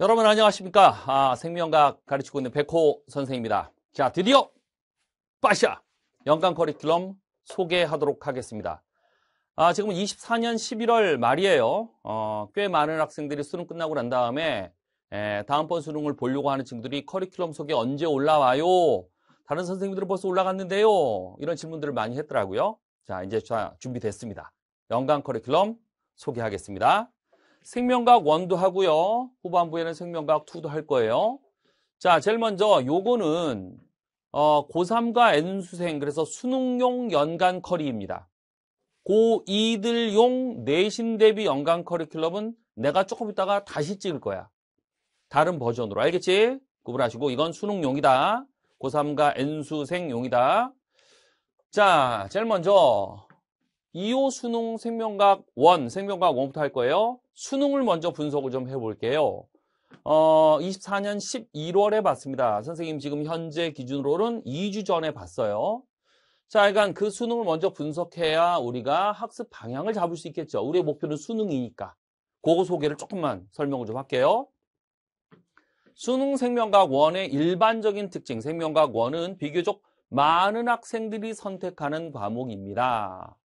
여러분 안녕하십니까? 아, 생명학 과 가르치고 있는 백호 선생입니다. 자, 드디어 빠샤 연간 커리큘럼 소개하도록 하겠습니다. 아, 지금 24년 11월 말이에요. 어, 꽤 많은 학생들이 수능 끝나고 난 다음에 에, 예, 다음번 수능을 보려고 하는 친구들이 커리큘럼 소개 언제 올라와요? 다른 선생님들은 벌써 올라갔는데요. 이런 질문들을 많이 했더라고요. 자, 이제 자, 준비됐습니다. 연간 커리큘럼 소개하겠습니다. 생명각 1도 하고요. 후반부에는 생명각 2도 할 거예요. 자, 제일 먼저 요거는 어, 고3과 N수생 그래서 수능용 연간 커리입니다. 고2들용 내신 대비 연간 커리큘럼은 내가 조금 있다가 다시 찍을 거야. 다른 버전으로 알겠지? 구분하시고 이건 수능용이다. 고3과 N수생용이다. 자, 제일 먼저 2호 수능 생명각 1, 생명각 1부터 할 거예요. 수능을 먼저 분석을 좀 해볼게요. 어, 24년 11월에 봤습니다. 선생님 지금 현재 기준으로는 2주 전에 봤어요. 자, 그러니까 그 수능을 먼저 분석해야 우리가 학습 방향을 잡을 수 있겠죠. 우리의 목표는 수능이니까. 그거 소개를 조금만 설명을 좀 할게요. 수능 생명과학 1의 일반적인 특징, 생명과학 1은 비교적 많은 학생들이 선택하는 과목입니다.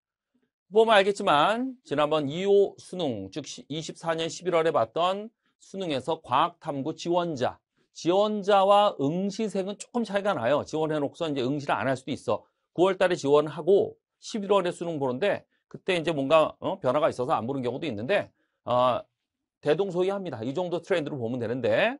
보면 알겠지만 지난번 2호 수능 즉 24년 11월에 봤던 수능에서 과학탐구 지원자 지원자와 응시생은 조금 차이가 나요. 지원해놓고서 이제 응시를 안 할 수도 있어. 9월 달에 지원하고 11월에 수능 보는데 그때 이제 뭔가 어? 변화가 있어서 안 보는 경우도 있는데 어, 대동소이합니다. 이 정도 트렌드로 보면 되는데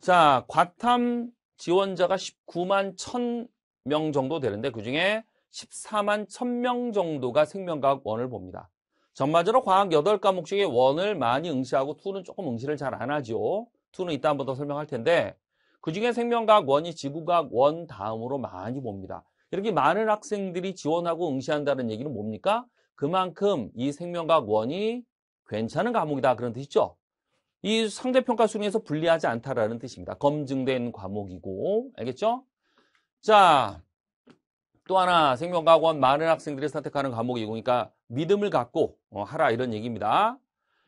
자 과탐 지원자가 19만 1 0 0 0명 정도 되는데 그중에 14만 1000명 정도가 생명과학 1을 봅니다. 전반적으로 과학 8과목 중에 1을 많이 응시하고 2는 조금 응시를 잘 안 하죠. 2는 이따 한번 더 설명할 텐데 그중에 생명과학 1이 지구과학 1 다음으로 많이 봅니다. 이렇게 많은 학생들이 지원하고 응시한다는 얘기는 뭡니까? 그만큼 이 생명과학 1이 괜찮은 과목이다 그런 뜻이죠. 이 상대평가 수능에서 불리하지 않다라는 뜻입니다. 검증된 과목이고 알겠죠? 자또 하나 생명과학원 많은 학생들이 선택하는 과목이 그러니까 믿음을 갖고 어, 하라 이런 얘기입니다.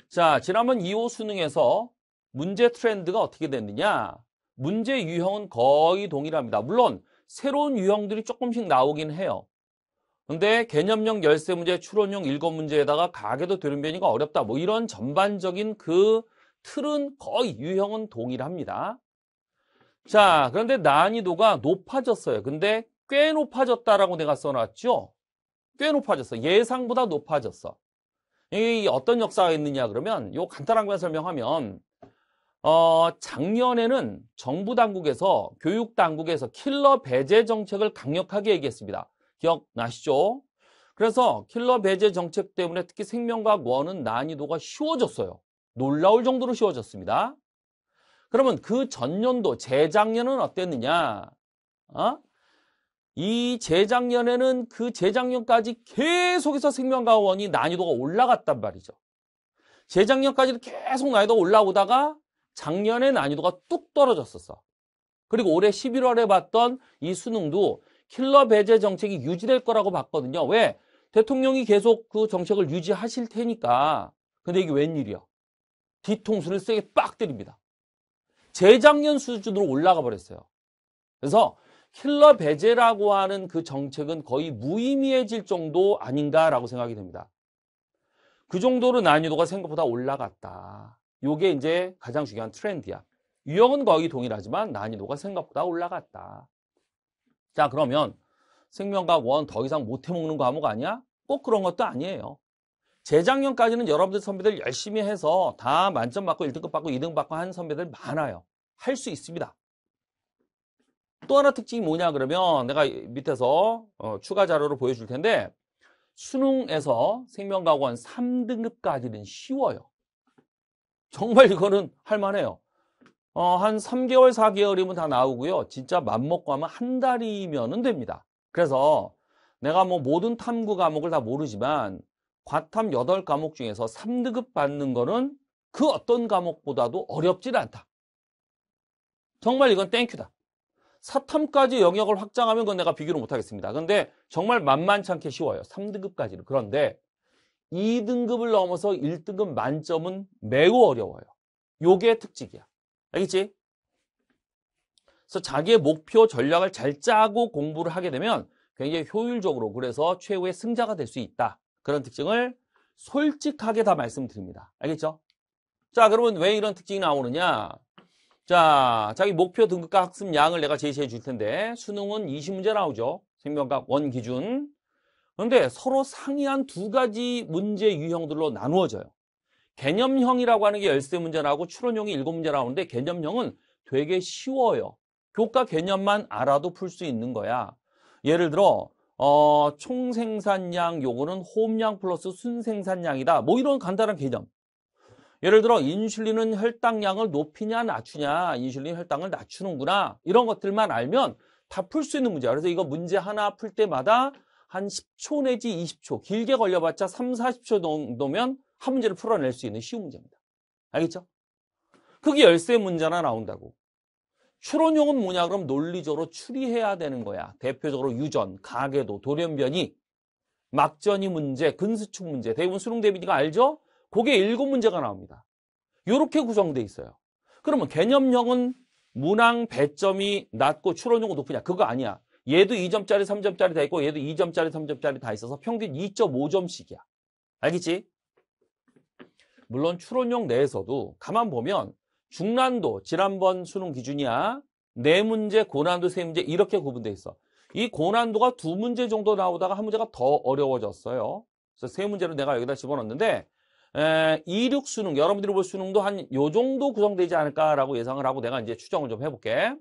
자, 지난번 2호 수능에서 문제 트렌드가 어떻게 됐느냐? 문제 유형은 거의 동일합니다. 물론 새로운 유형들이 조금씩 나오긴 해요. 근데 개념형 열쇠 문제, 추론형 일곱 문제에다가 가게도 되는 변이가 어렵다. 뭐 이런 전반적인 그 틀은 거의 유형은 동일합니다. 자, 그런데 난이도가 높아졌어요. 근데 꽤 높아졌다라고 내가 써놨죠? 꽤 높아졌어. 예상보다 높아졌어. 이 어떤 역사가 있느냐 그러면 요 간단한 거 설명하면 어, 작년에는 정부 당국에서 교육 당국에서 킬러 배제 정책을 강력하게 얘기했습니다. 기억나시죠? 그래서 킬러 배제 정책 때문에 특히 생명과학 원은 난이도가 쉬워졌어요. 놀라울 정도로 쉬워졌습니다. 그러면 그 전년도 재작년은 어땠느냐? 어? 이 재작년에는 그 재작년까지 계속해서 생명가원이 난이도가 올라갔단 말이죠. 재작년까지도 계속 난이도가 올라오다가 작년에 난이도가 뚝 떨어졌었어. 그리고 올해 11월에 봤던 이 수능도 킬러 배제 정책이 유지될 거라고 봤거든요. 왜? 대통령이 계속 그 정책을 유지하실 테니까. 근데 이게 웬일이야? 뒤통수를 세게 빡 때립니다. 재작년 수준으로 올라가 버렸어요. 그래서 킬러 배제라고 하는 그 정책은 거의 무의미해질 정도 아닌가라고 생각이 됩니다. 그 정도로 난이도가 생각보다 올라갔다. 요게 이제 가장 중요한 트렌드야. 유형은 거의 동일하지만 난이도가 생각보다 올라갔다. 자, 그러면 생명과 원 더 이상 못 해먹는 과목 아니야? 꼭 그런 것도 아니에요. 재작년까지는 여러분들 선배들 열심히 해서 다 만점 받고 1등급 받고 2등 받고 한 선배들 많아요. 할 수 있습니다. 또 하나 특징이 뭐냐 그러면 내가 밑에서 어, 추가 자료로 보여줄 텐데 수능에서 생명과학원 3등급까지는 쉬워요. 정말 이거는 할만해요. 어, 한 3개월, 4개월이면 다 나오고요. 진짜 맘먹고 하면 한 달이면 은 됩니다. 그래서 내가 뭐 모든 탐구 과목을 다 모르지만 과탐 8과목 중에서 3등급 받는 거는 그 어떤 과목보다도 어렵질 않다. 정말 이건 땡큐다. 사탐까지 영역을 확장하면 그건 내가 비교를 못하겠습니다. 근데 정말 만만찮게 쉬워요. 3등급까지는. 그런데 2등급을 넘어서 1등급 만점은 매우 어려워요. 요게 특징이야. 알겠지? 그래서 자기의 목표 전략을 잘 짜고 공부를 하게 되면 굉장히 효율적으로 그래서 최후의 승자가 될 수 있다. 그런 특징을 솔직하게 다 말씀드립니다. 알겠죠? 자, 그러면 왜 이런 특징이 나오느냐? 자, 자기 목표 등급과 학습 양을 내가 제시해 줄 텐데 수능은 20문제 나오죠. 생명과학 원 기준. 그런데 서로 상이한 두 가지 문제 유형들로 나누어져요. 개념형이라고 하는 게 13문제 나오고 추론형이 7문제 나오는데 개념형은 되게 쉬워요. 교과 개념만 알아도 풀 수 있는 거야. 예를 들어 어, 총생산량 요거는 호흡량 플러스 순생산량이다. 뭐 이런 간단한 개념. 예를 들어 인슐린은 혈당량을 높이냐 낮추냐 인슐린 혈당을 낮추는구나 이런 것들만 알면 다 풀 수 있는 문제야 그래서 이거 문제 하나 풀 때마다 한 10초 내지 20초 길게 걸려봤자 3, 40초 정도면 한 문제를 풀어낼 수 있는 쉬운 문제입니다 알겠죠? 그게 열쇠 문제나 나온다고 추론용은 뭐냐 그럼 논리적으로 추리해야 되는 거야 대표적으로 유전, 가계도, 돌연변이 막전이 문제, 근수축 문제 대부분 수능 대비니까 알죠? 그게 일곱 문제가 나옵니다. 이렇게 구성돼 있어요. 그러면 개념형은 문항 배점이 낮고 추론용은 높으냐? 그거 아니야. 얘도 2점짜리, 3점짜리 다 있고 얘도 2점짜리, 3점짜리 다 있어서 평균 2.5점씩이야. 알겠지? 물론 추론용 내에서도 가만 보면 중난도, 지난번 수능 기준이야. 네 문제, 고난도 세 문제 이렇게 구분돼 있어. 이 고난도가 두 문제 정도 나오다가 한 문제가 더 어려워졌어요. 그래서 세 문제로 내가 여기다 집어넣었는데 에, 2, 6 수능, 여러분들이 볼 수능도 한 요 정도 구성되지 않을까라고 예상을 하고 내가 이제 추정을 좀 해볼게.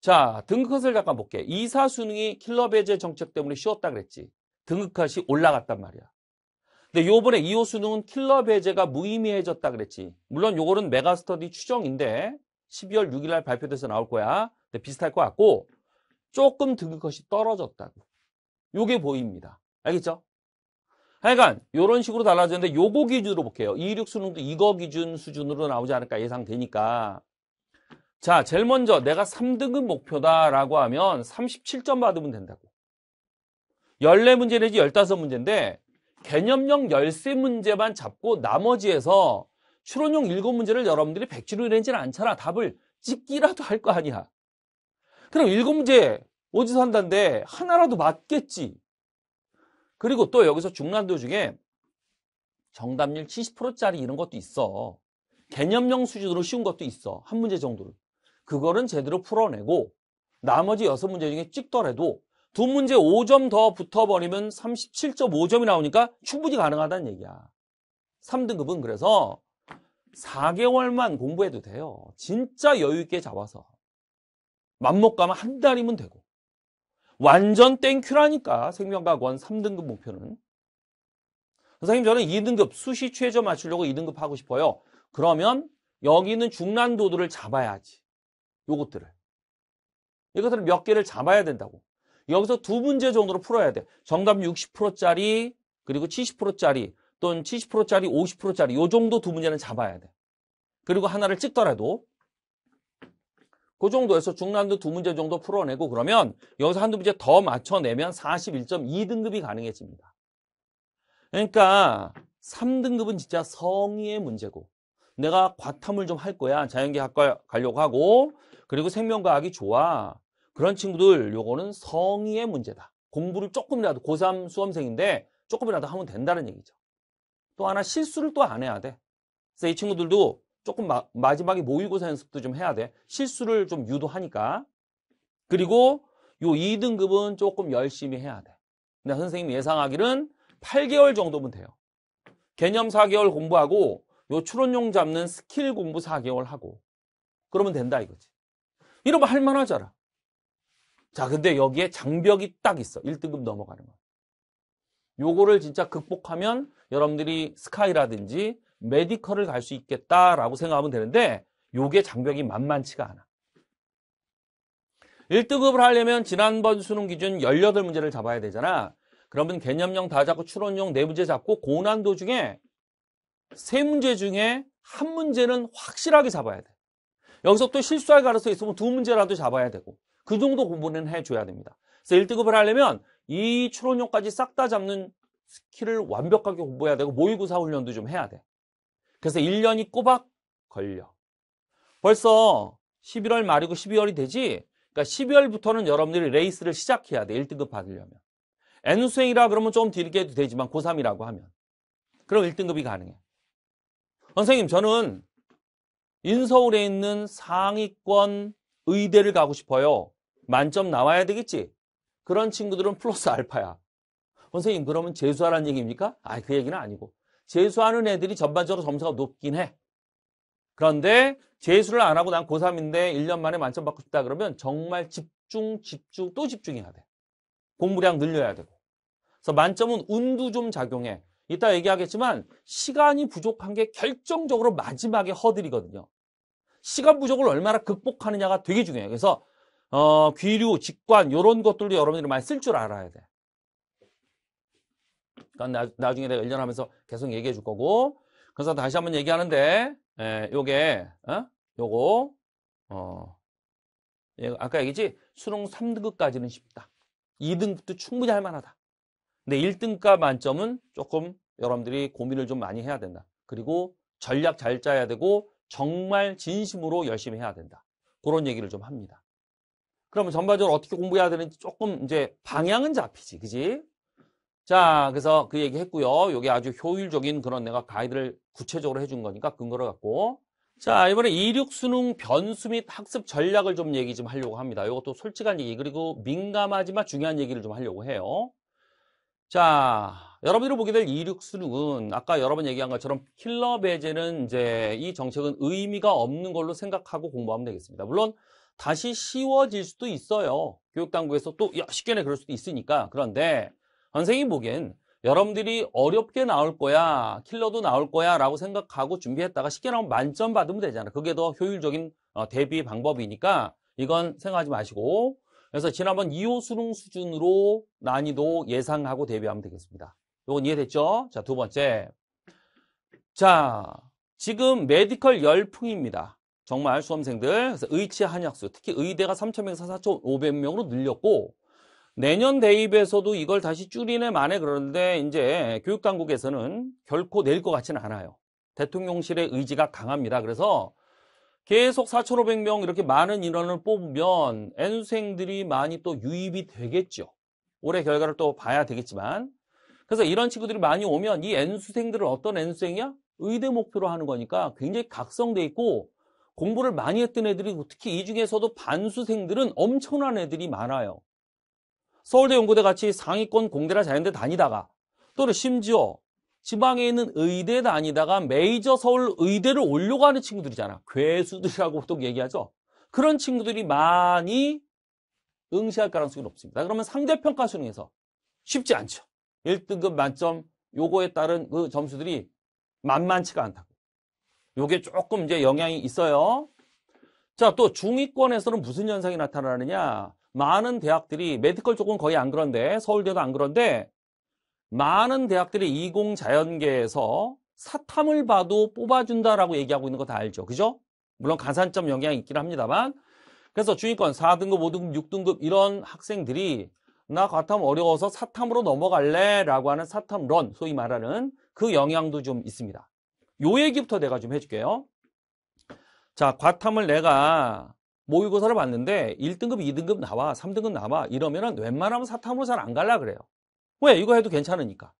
자, 등급컷을 잠깐 볼게. 2, 4 수능이 킬러 배제 정책 때문에 쉬웠다 그랬지. 등급컷이 올라갔단 말이야. 근데 요번에 2 5 수능은 킬러 배제가 무의미해졌다 그랬지. 물론 요거는 메가스터디 추정인데 12월 6일 날 발표돼서 나올 거야. 근데 비슷할 것 같고 조금 등급컷이 떨어졌다고. 요게 보입니다. 알겠죠? 하여간 이런 식으로 달라지는데 요거 기준으로 볼게요. 26 수능도 이거 기준 수준으로 나오지 않을까 예상되니까 자 제일 먼저 내가 3등급 목표다라고 하면 37점 받으면 된다고 14문제 내지 15문제인데 개념형 13문제만 잡고 나머지에서 추론형 7문제를 여러분들이 백지로 내지는 않잖아 답을 찍기라도 할 거 아니야 그럼 7문제 어디서 한다는데 하나라도 맞겠지 그리고 또 여기서 중간도 중에 정답률 70%짜리 이런 것도 있어. 개념형 수준으로 쉬운 것도 있어. 한 문제 정도를. 그거는 제대로 풀어내고 나머지 여섯 문제 중에 찍더라도 두 문제 5점 더 붙어버리면 37.5점이 나오니까 충분히 가능하다는 얘기야. 3등급은 그래서 4개월만 공부해도 돼요. 진짜 여유있게 잡아서. 맘못 가면 한 달이면 되고. 완전 땡큐라니까 생명과학원 3등급 목표는. 선생님 저는 2등급 수시 최저 맞추려고 2등급 하고 싶어요. 그러면 여기 있는 중난도도를 잡아야지. 요것들을. 이것들을 몇 개를 잡아야 된다고. 여기서 두 문제 정도로 풀어야 돼. 정답 60%짜리 그리고 70%짜리 또는 70%짜리 50%짜리 요 정도 두 문제는 잡아야 돼. 그리고 하나를 찍더라도 그 정도에서 중난도 두 문제 정도 풀어내고 그러면 여기서 한두 문제 더 맞춰내면 41.2등급이 가능해집니다. 그러니까 3등급은 진짜 성의의 문제고 내가 과탐을 좀 할 거야. 자연계학과 가려고 하고 그리고 생명과학이 좋아. 그런 친구들 요거는 성의의 문제다. 공부를 조금이라도 고3 수험생인데 조금이라도 하면 된다는 얘기죠. 또 하나 실수를 또 안 해야 돼. 그래서 이 친구들도 조금 마, 마지막에 모의고사 연습도 좀 해야 돼. 실수를 좀 유도하니까. 그리고 요 2등급은 조금 열심히 해야 돼. 근데 선생님 예상하기는 8개월 정도면 돼요. 개념 4개월 공부하고 요 추론용 잡는 스킬 공부 4개월 하고 그러면 된다 이거지. 이러면 할만하잖아. 자, 근데 여기에 장벽이 딱 있어. 1등급 넘어가는 거. 요거를 진짜 극복하면 여러분들이 스카이라든지 메디컬을 갈 수 있겠다라고 생각하면 되는데 요게 장벽이 만만치가 않아. 1등급을 하려면 지난번 수능 기준 18문제를 잡아야 되잖아. 그러면 개념용다 잡고 추론용 4문제 잡고 고난도 중에 3문제 중에 한 문제는 확실하게 잡아야 돼. 여기서 또 실수할 가능성이 있으면 두 문제라도 잡아야 되고 그 정도 공부는 해줘야 됩니다. 그래서 1등급을 하려면 이추론용까지싹 다 잡는 스킬을 완벽하게 공부해야 되고 모의고사 훈련도 좀 해야 돼. 그래서 1년이 꼬박 걸려. 벌써 11월 말이고 12월이 되지? 그러니까 12월부터는 여러분들이 레이스를 시작해야 돼. 1등급 받으려면. N수행이라 그러면 좀 길게 해도 되지만 고3이라고 하면. 그럼 1등급이 가능해. 선생님, 저는 인서울에 있는 상위권 의대를 가고 싶어요. 만점 나와야 되겠지? 그런 친구들은 플러스 알파야. 선생님, 그러면 재수하라는 얘기입니까? 아, 그 얘기는 아니고. 재수하는 애들이 전반적으로 점수가 높긴 해. 그런데 재수를 안 하고 난 고3인데 1년 만에 만점 받고 싶다 그러면 정말 집중, 집중, 또 집중해야 돼. 공부량 늘려야 되고. 그래서 만점은 운도 좀 작용해. 이따 얘기하겠지만 시간이 부족한 게 결정적으로 마지막에 허들이거든요. 시간 부족을 얼마나 극복하느냐가 되게 중요해요. 그래서 어, 귀류, 직관 이런 것들도 여러분들이 많이 쓸 줄 알아야 돼. 그건 그러니까 나, 나중에 내가 1년 하면서 계속 얘기해 줄 거고. 그래서 다시 한번 얘기하는데, 예, 요게, 어? 요거, 어, 예, 아까 얘기했지? 수능 3등급까지는 쉽다. 2등급도 충분히 할 만하다. 근데 1등급 만점은 조금 여러분들이 고민을 좀 많이 해야 된다. 그리고 전략 잘 짜야 되고 정말 진심으로 열심히 해야 된다. 그런 얘기를 좀 합니다. 그러면 전반적으로 어떻게 공부해야 되는지 조금 이제 방향은 잡히지, 그지? 자, 그래서 그 얘기 했고요. 이게 아주 효율적인 그런 내가 가이드를 구체적으로 해준 거니까 근거를 갖고. 자, 이번에 이륙 수능 변수 및 학습 전략을 좀 얘기 좀 하려고 합니다. 이것도 솔직한 얘기, 그리고 민감하지만 중요한 얘기를 좀 하려고 해요. 자, 여러분들이 보게 될 이륙 수능은 아까 여러분 얘기한 것처럼 킬러 배제는 이제 이 정책은 의미가 없는 걸로 생각하고 공부하면 되겠습니다. 물론 다시 쉬워질 수도 있어요. 교육당국에서 또, 야, 쉽게네 그럴 수도 있으니까. 그런데 선생님 보기엔 여러분들이 어렵게 나올 거야, 킬러도 나올 거야 라고 생각하고 준비했다가 쉽게 나오면 만점 받으면 되잖아. 그게 더 효율적인 어, 대비 방법이니까 이건 생각하지 마시고 그래서 지난번 2호 수능 수준으로 난이도 예상하고 대비하면 되겠습니다. 이건 이해됐죠? 자, 두 번째. 자, 지금 메디컬 열풍입니다. 정말 수험생들 그래서 의치 한약수 특히 의대가 3,000명에서 4,500명으로 늘렸고 내년 대입에서도 이걸 다시 줄이네 만에 그런데 이제 교육당국에서는 결코 낼 것 같지는 않아요. 대통령실의 의지가 강합니다. 그래서 계속 4,500명 이렇게 많은 인원을 뽑으면 N수생들이 많이 또 유입이 되겠죠. 올해 결과를 또 봐야 되겠지만 그래서 이런 친구들이 많이 오면 이 N수생들은 어떤 N수생이야? 의대 목표로 하는 거니까 굉장히 각성돼 있고 공부를 많이 했던 애들이 특히 이 중에서도 반수생들은 엄청난 애들이 많아요. 서울대 연구대 같이 상위권 공대나 자연대 다니다가 또는 심지어 지방에 있는 의대 다니다가 메이저 서울 의대를 올려고 하는 친구들이잖아. 괴수들이라고 보통 얘기하죠. 그런 친구들이 많이 응시할 가능성이 높습니다. 그러면 상대평가 수능에서 쉽지 않죠. 1등급 만점 요거에 따른 그 점수들이 만만치가 않다고. 요게 조금 이제 영향이 있어요. 자, 또 중위권에서는 무슨 현상이 나타나느냐? 많은 대학들이 메디컬 쪽은 거의 안 그런데 서울대도 안 그런데 많은 대학들이 이공 자연계에서 사탐을 봐도 뽑아준다라고 얘기하고 있는 거 다 알죠. 그죠? 물론 가산점 영향이 있긴 합니다만 그래서 주인권 4등급, 5등급, 6등급 이런 학생들이 나 과탐 어려워서 사탐으로 넘어갈래 라고 하는 사탐런 소위 말하는 그 영향도 좀 있습니다. 요 얘기부터 내가 좀 해줄게요. 자 과탐을 내가 모의고사를 봤는데 1등급, 2등급 나와, 3등급 나와 이러면 웬만하면 사탐으로 잘 안 갈라 그래요. 왜? 이거 해도 괜찮으니까.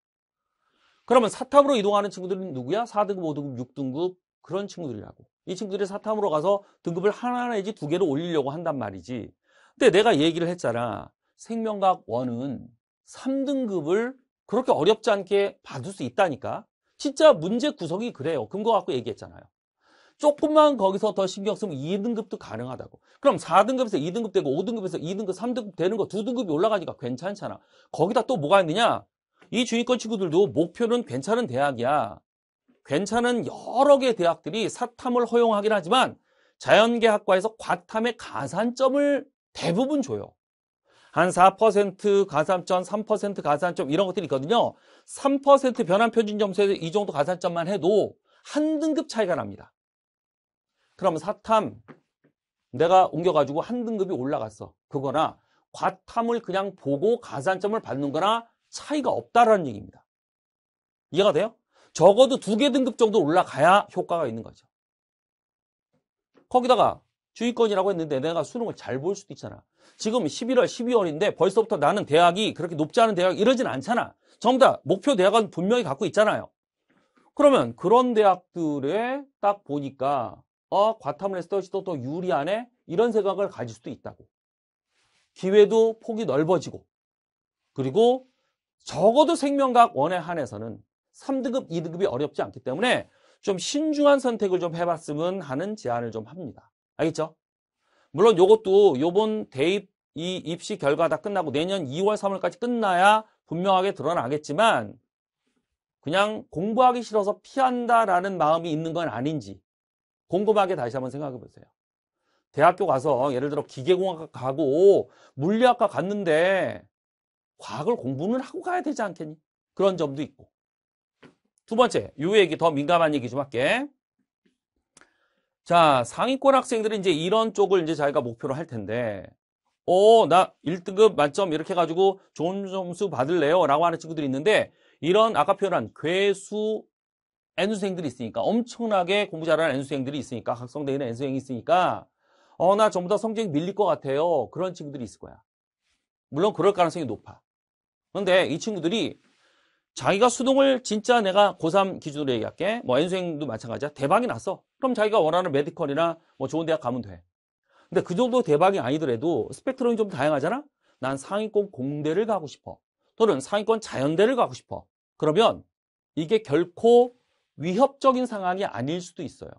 그러면 사탐으로 이동하는 친구들은 누구야? 4등급, 5등급, 6등급 그런 친구들이라고. 이 친구들이 사탐으로 가서 등급을 하나 내지 두 개를 올리려고 한단 말이지. 근데 내가 얘기를 했잖아. 생명과학 1은 3등급을 그렇게 어렵지 않게 받을 수 있다니까. 진짜 문제 구성이 그래요. 근거 갖고 얘기했잖아요. 조금만 거기서 더 신경 쓰면 2등급도 가능하다고. 그럼 4등급에서 2등급 되고 5등급에서 2등급, 3등급 되는 거 2등급이 올라가니까 괜찮잖아. 거기다 또 뭐가 있느냐? 이 주위권 친구들도 목표는 괜찮은 대학이야. 괜찮은 여러 개의 대학들이 사탐을 허용하긴 하지만 자연계학과에서 과탐의 가산점을 대부분 줘요. 한 4% 가산점, 3% 가산점 이런 것들이 있거든요. 3% 변환 표준 점수에서 이 정도 가산점만 해도 한 등급 차이가 납니다. 그럼 사탐 내가 옮겨가지고 한 등급이 올라갔어. 그거나 과탐을 그냥 보고 가산점을 받는 거나 차이가 없다라는 얘기입니다. 이해가 돼요? 적어도 두 개 등급 정도 올라가야 효과가 있는 거죠. 거기다가 주의권이라고 했는데 내가 수능을 잘 볼 수도 있잖아. 지금 11월, 12월인데 벌써부터 나는 대학이 그렇게 높지 않은 대학 이러진 않잖아. 전부 다 목표 대학은 분명히 갖고 있잖아요. 그러면 그런 대학들에 딱 보니까 어, 과탐을 했을 때더 유리하네? 이런 생각을 가질 수도 있다고. 기회도 폭이 넓어지고, 그리고 적어도 생명과학 원에 한해서는 3등급, 2등급이 어렵지 않기 때문에 좀 신중한 선택을 좀 해봤으면 하는 제안을 좀 합니다. 알겠죠? 물론 이것도 요번 대입 이 입시 결과 다 끝나고 내년 2월, 3월까지 끝나야 분명하게 드러나겠지만 그냥 공부하기 싫어서 피한다라는 마음이 있는 건 아닌지 곰곰하게 다시 한번 생각해 보세요. 대학교 가서 예를 들어 기계공학과 가고 물리학과 갔는데 과학을 공부는 하고 가야 되지 않겠니? 그런 점도 있고. 두 번째, 요 얘기 더 민감한 얘기 좀 할게. 자, 상위권 학생들은 이제 이런 쪽을 이제 자기가 목표로 할 텐데, 어, 나 1등급 만점 이렇게 해가지고 좋은 점수 받을래요? 라고 하는 친구들이 있는데, 이런 아까 표현한 괴수 N수생들이 있으니까 엄청나게 공부 잘하는 N수생들이 있으니까 각성되어 있는 N수생이 있으니까 어 나 전부 다 성적이 밀릴 것 같아요 그런 친구들이 있을 거야 물론 그럴 가능성이 높아 그런데 이 친구들이 자기가 수동을 진짜 내가 고3 기준으로 얘기할게 뭐 N수생도 마찬가지야 대박이 났어 그럼 자기가 원하는 메디컬이나 뭐 좋은 대학 가면 돼 근데 그 정도 대박이 아니더라도 스펙트럼이 좀 다양하잖아 난 상위권 공대를 가고 싶어 또는 상위권 자연대를 가고 싶어 그러면 이게 결코 위협적인 상황이 아닐 수도 있어요.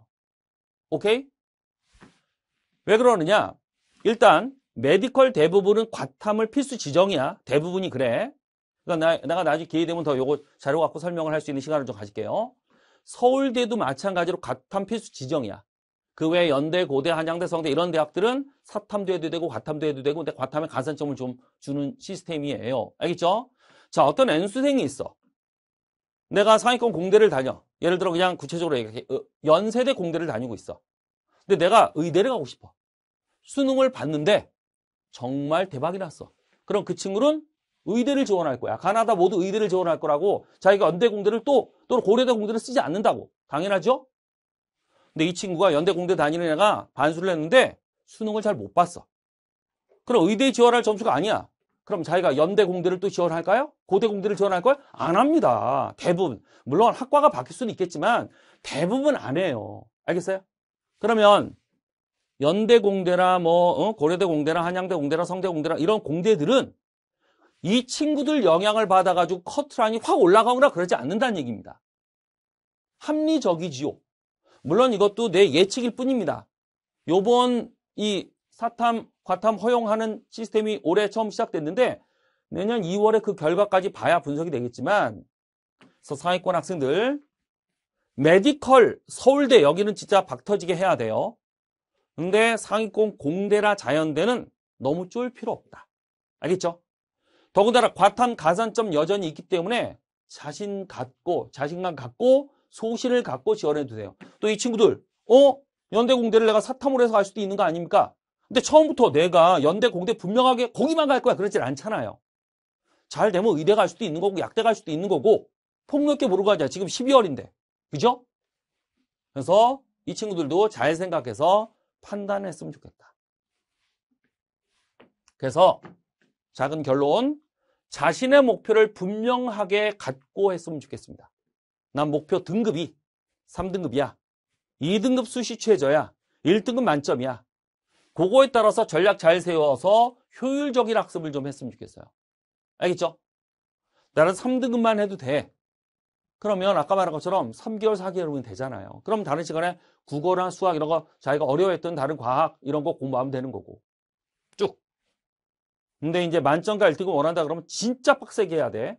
오케이? 왜 그러느냐? 일단 메디컬 대부분은 과탐을 필수 지정이야. 대부분이 그래. 그러니까 나, 가 나중에 기회 되면 더 요거 자료 갖고 설명을 할 수 있는 시간을 좀 가질게요. 서울대도 마찬가지로 과탐 필수 지정이야. 그 외에 연대, 고대, 한양대, 성대 이런 대학들은 사탐도 해도 되고 과탐도 해도 되고 근데 과탐에 가산점을 좀 주는 시스템이에요. 알겠죠? 자, 어떤 N수생이 있어. 내가 상위권 공대를 다녀. 예를 들어 그냥 구체적으로 얘기해. 어, 연세대 공대를 다니고 있어. 근데 내가 의대를 가고 싶어. 수능을 봤는데 정말 대박이 났어. 그럼 그 친구는 의대를 지원할 거야. 가나다 모두 의대를 지원할 거라고 자기가 연대 공대를 또, 또는 고려대 공대를 쓰지 않는다고. 당연하죠? 근데 이 친구가 연대 공대 다니는 애가 반수를 했는데 수능을 잘 못 봤어. 그럼 의대 지원할 점수가 아니야. 그럼 자기가 연대 공대를 또 지원할까요? 고대 공대를 지원할까요? 안 합니다. 대부분. 물론 학과가 바뀔 수는 있겠지만 대부분 안 해요. 알겠어요? 그러면 연대 공대나뭐 어? 고려대 공대나 한양대 공대나 성대 공대나 이런 공대들은 이 친구들 영향을 받아가지고 커트라인이 확 올라가거나 그러지 않는다는 얘기입니다. 합리적이지요. 물론 이것도 내 예측일 뿐입니다. 요번 이 사탐 과탐 허용하는 시스템이 올해 처음 시작됐는데 내년 2월에 그 결과까지 봐야 분석이 되겠지만 그래서 상위권 학생들 메디컬 서울대 여기는 진짜 박터지게 해야 돼요. 근데 상위권 공대나 자연대는 너무 쫄 필요 없다. 알겠죠? 더군다나 과탐 가산점 여전히 있기 때문에 자신 갖고 자신감 갖고 소신을 갖고 지원해 주세요. 또 이 친구들 어 연대 공대를 내가 사탐으로 해서 갈 수도 있는 거 아닙니까? 근데 처음부터 내가 연대 공대 분명하게 공이만 갈 거야 그러진 않잖아요. 잘 되면 의대 갈 수도 있는 거고 약대 갈 수도 있는 거고 폭넓게 모르고 가자. 지금 12월인데. 그죠? 그래서 이 친구들도 잘 생각해서 판단했으면 좋겠다. 그래서 작은 결론 자신의 목표를 분명하게 갖고 했으면 좋겠습니다. 난 목표 등급이 3등급이야. 2등급 수시 최저야. 1등급 만점이야. 그거에 따라서 전략 잘 세워서 효율적인 학습을 좀 했으면 좋겠어요. 알겠죠? 나는 3등급만 해도 돼. 그러면 아까 말한 것처럼 3개월, 4개월이면 되잖아요. 그럼 다른 시간에 국어나 수학 이런 거 자기가 어려워했던 다른 과학 이런 거 공부하면 되는 거고. 쭉. 근데 이제 만점과 1등급 원한다 그러면 진짜 빡세게 해야 돼.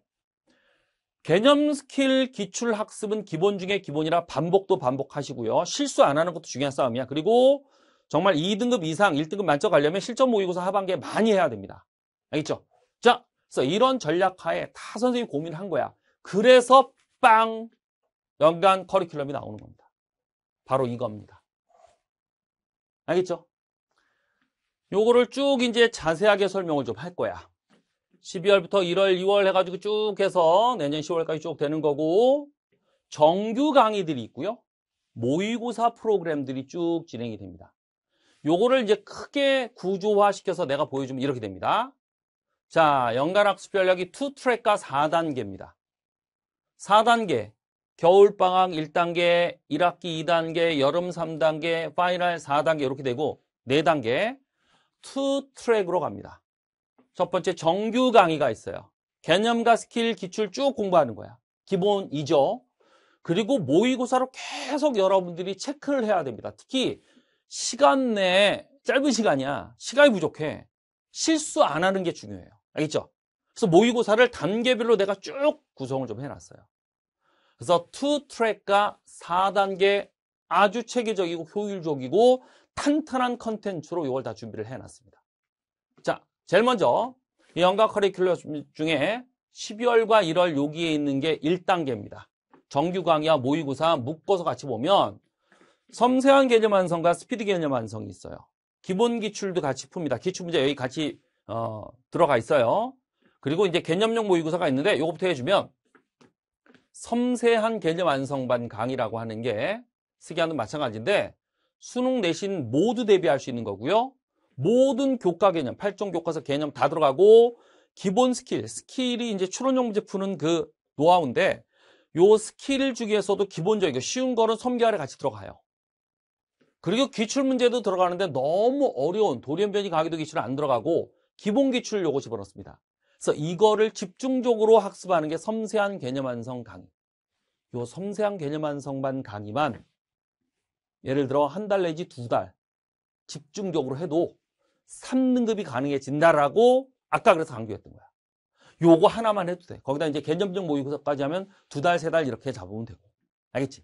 개념 스킬 기출 학습은 기본 중에 기본이라 반복도 반복하시고요. 실수 안 하는 것도 중요한 싸움이야. 그리고 정말 2등급 이상 1등급 만점 가려면 실전 모의고사 하반기에 많이 해야 됩니다. 알겠죠? 자, 그래서 이런 전략하에 다 선생님이 고민을 한 거야. 그래서 빵! 연간 커리큘럼이 나오는 겁니다. 바로 이겁니다. 알겠죠? 요거를 쭉 이제 자세하게 설명을 좀 할 거야. 12월부터 1월, 2월 해가지고 쭉 해서 내년 10월까지 쭉 되는 거고 정규 강의들이 있고요. 모의고사 프로그램들이 쭉 진행이 됩니다. 요거를 이제 크게 구조화시켜서 내가 보여주면 이렇게 됩니다. 자, 연간 학습 전략이 투 트랙과 4단계입니다. 4단계, 겨울방학 1단계, 1학기 2단계, 여름 3단계, 파이널 4단계 이렇게 되고 4단계, 투 트랙으로 갑니다. 첫 번째 정규 강의가 있어요. 개념과 스킬, 기출 쭉 공부하는 거야. 기본이죠. 그리고 모의고사로 계속 여러분들이 체크를 해야 됩니다. 특히 시간 내에 짧은 시간이야. 시간이 부족해. 실수 안 하는 게 중요해요. 알겠죠? 그래서 모의고사를 단계별로 내가 쭉 구성을 좀 해놨어요. 그래서 투 트랙과 4단계 아주 체계적이고 효율적이고 탄탄한 컨텐츠로 이걸 다 준비를 해놨습니다. 자, 제일 먼저 영가 커리큘럼 중에 12월과 1월 여기에 있는 게 1단계입니다. 정규 강의와 모의고사 묶어서 같이 보면 섬세한 개념 완성과 스피드 개념 완성이 있어요. 기본 기출도 같이 풉니다. 기출 문제 여기 같이 어, 들어가 있어요. 그리고 이제 개념용 모의고사가 있는데 이것부터 해주면 섬세한 개념 완성반 강의라고 하는 게 스기하는 마찬가지인데 수능 내신 모두 대비할 수 있는 거고요. 모든 교과 개념, 8종 교과서 개념 다 들어가고 기본 스킬, 스킬이 이제 추론용 문제 푸는 그 노하우인데 요 스킬 중에서도 기본적이고 쉬운 거는 섬기 아래 같이 들어가요. 그리고 기출 문제도 들어가는데 너무 어려운 돌연변이 가기도 기출 안 들어가고 기본 기출 요거 집어넣습니다. 그래서 이거를 집중적으로 학습하는 게 섬세한 개념 완성 강의. 요 섬세한 개념 완성반 강의만 예를 들어 한 달 내지 두 달 집중적으로 해도 3등급이 가능해진다라고 아까 그래서 강조했던 거야. 요거 하나만 해도 돼. 거기다 이제 개념적 모의고사까지 하면 두 달, 세 달 이렇게 잡으면 되고. 알겠지?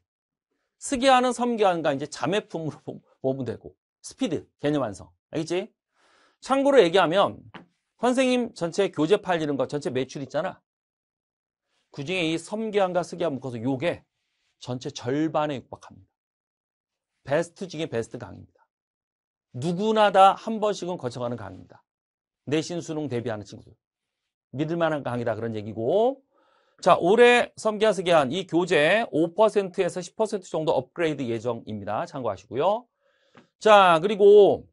스기하는 섬기한과 이제 자매품으로 보면 되고 스피드 개념 완성 알겠지? 참고로 얘기하면 선생님 전체 교재 팔리는 거 전체 매출 있잖아. 그중에 이 섬기한과 스기한 묶어서 요게 전체 절반에 육박합니다. 베스트 중에 베스트 강입니다. 누구나 다 한 번씩은 거쳐가는 강입니다. 내신 수능 대비하는 친구들. 믿을 만한 강이다 그런 얘기고 자, 올해 섬기하스계한이 교재 5%에서 10% 정도 업그레이드 예정입니다. 참고하시고요. 자, 그리고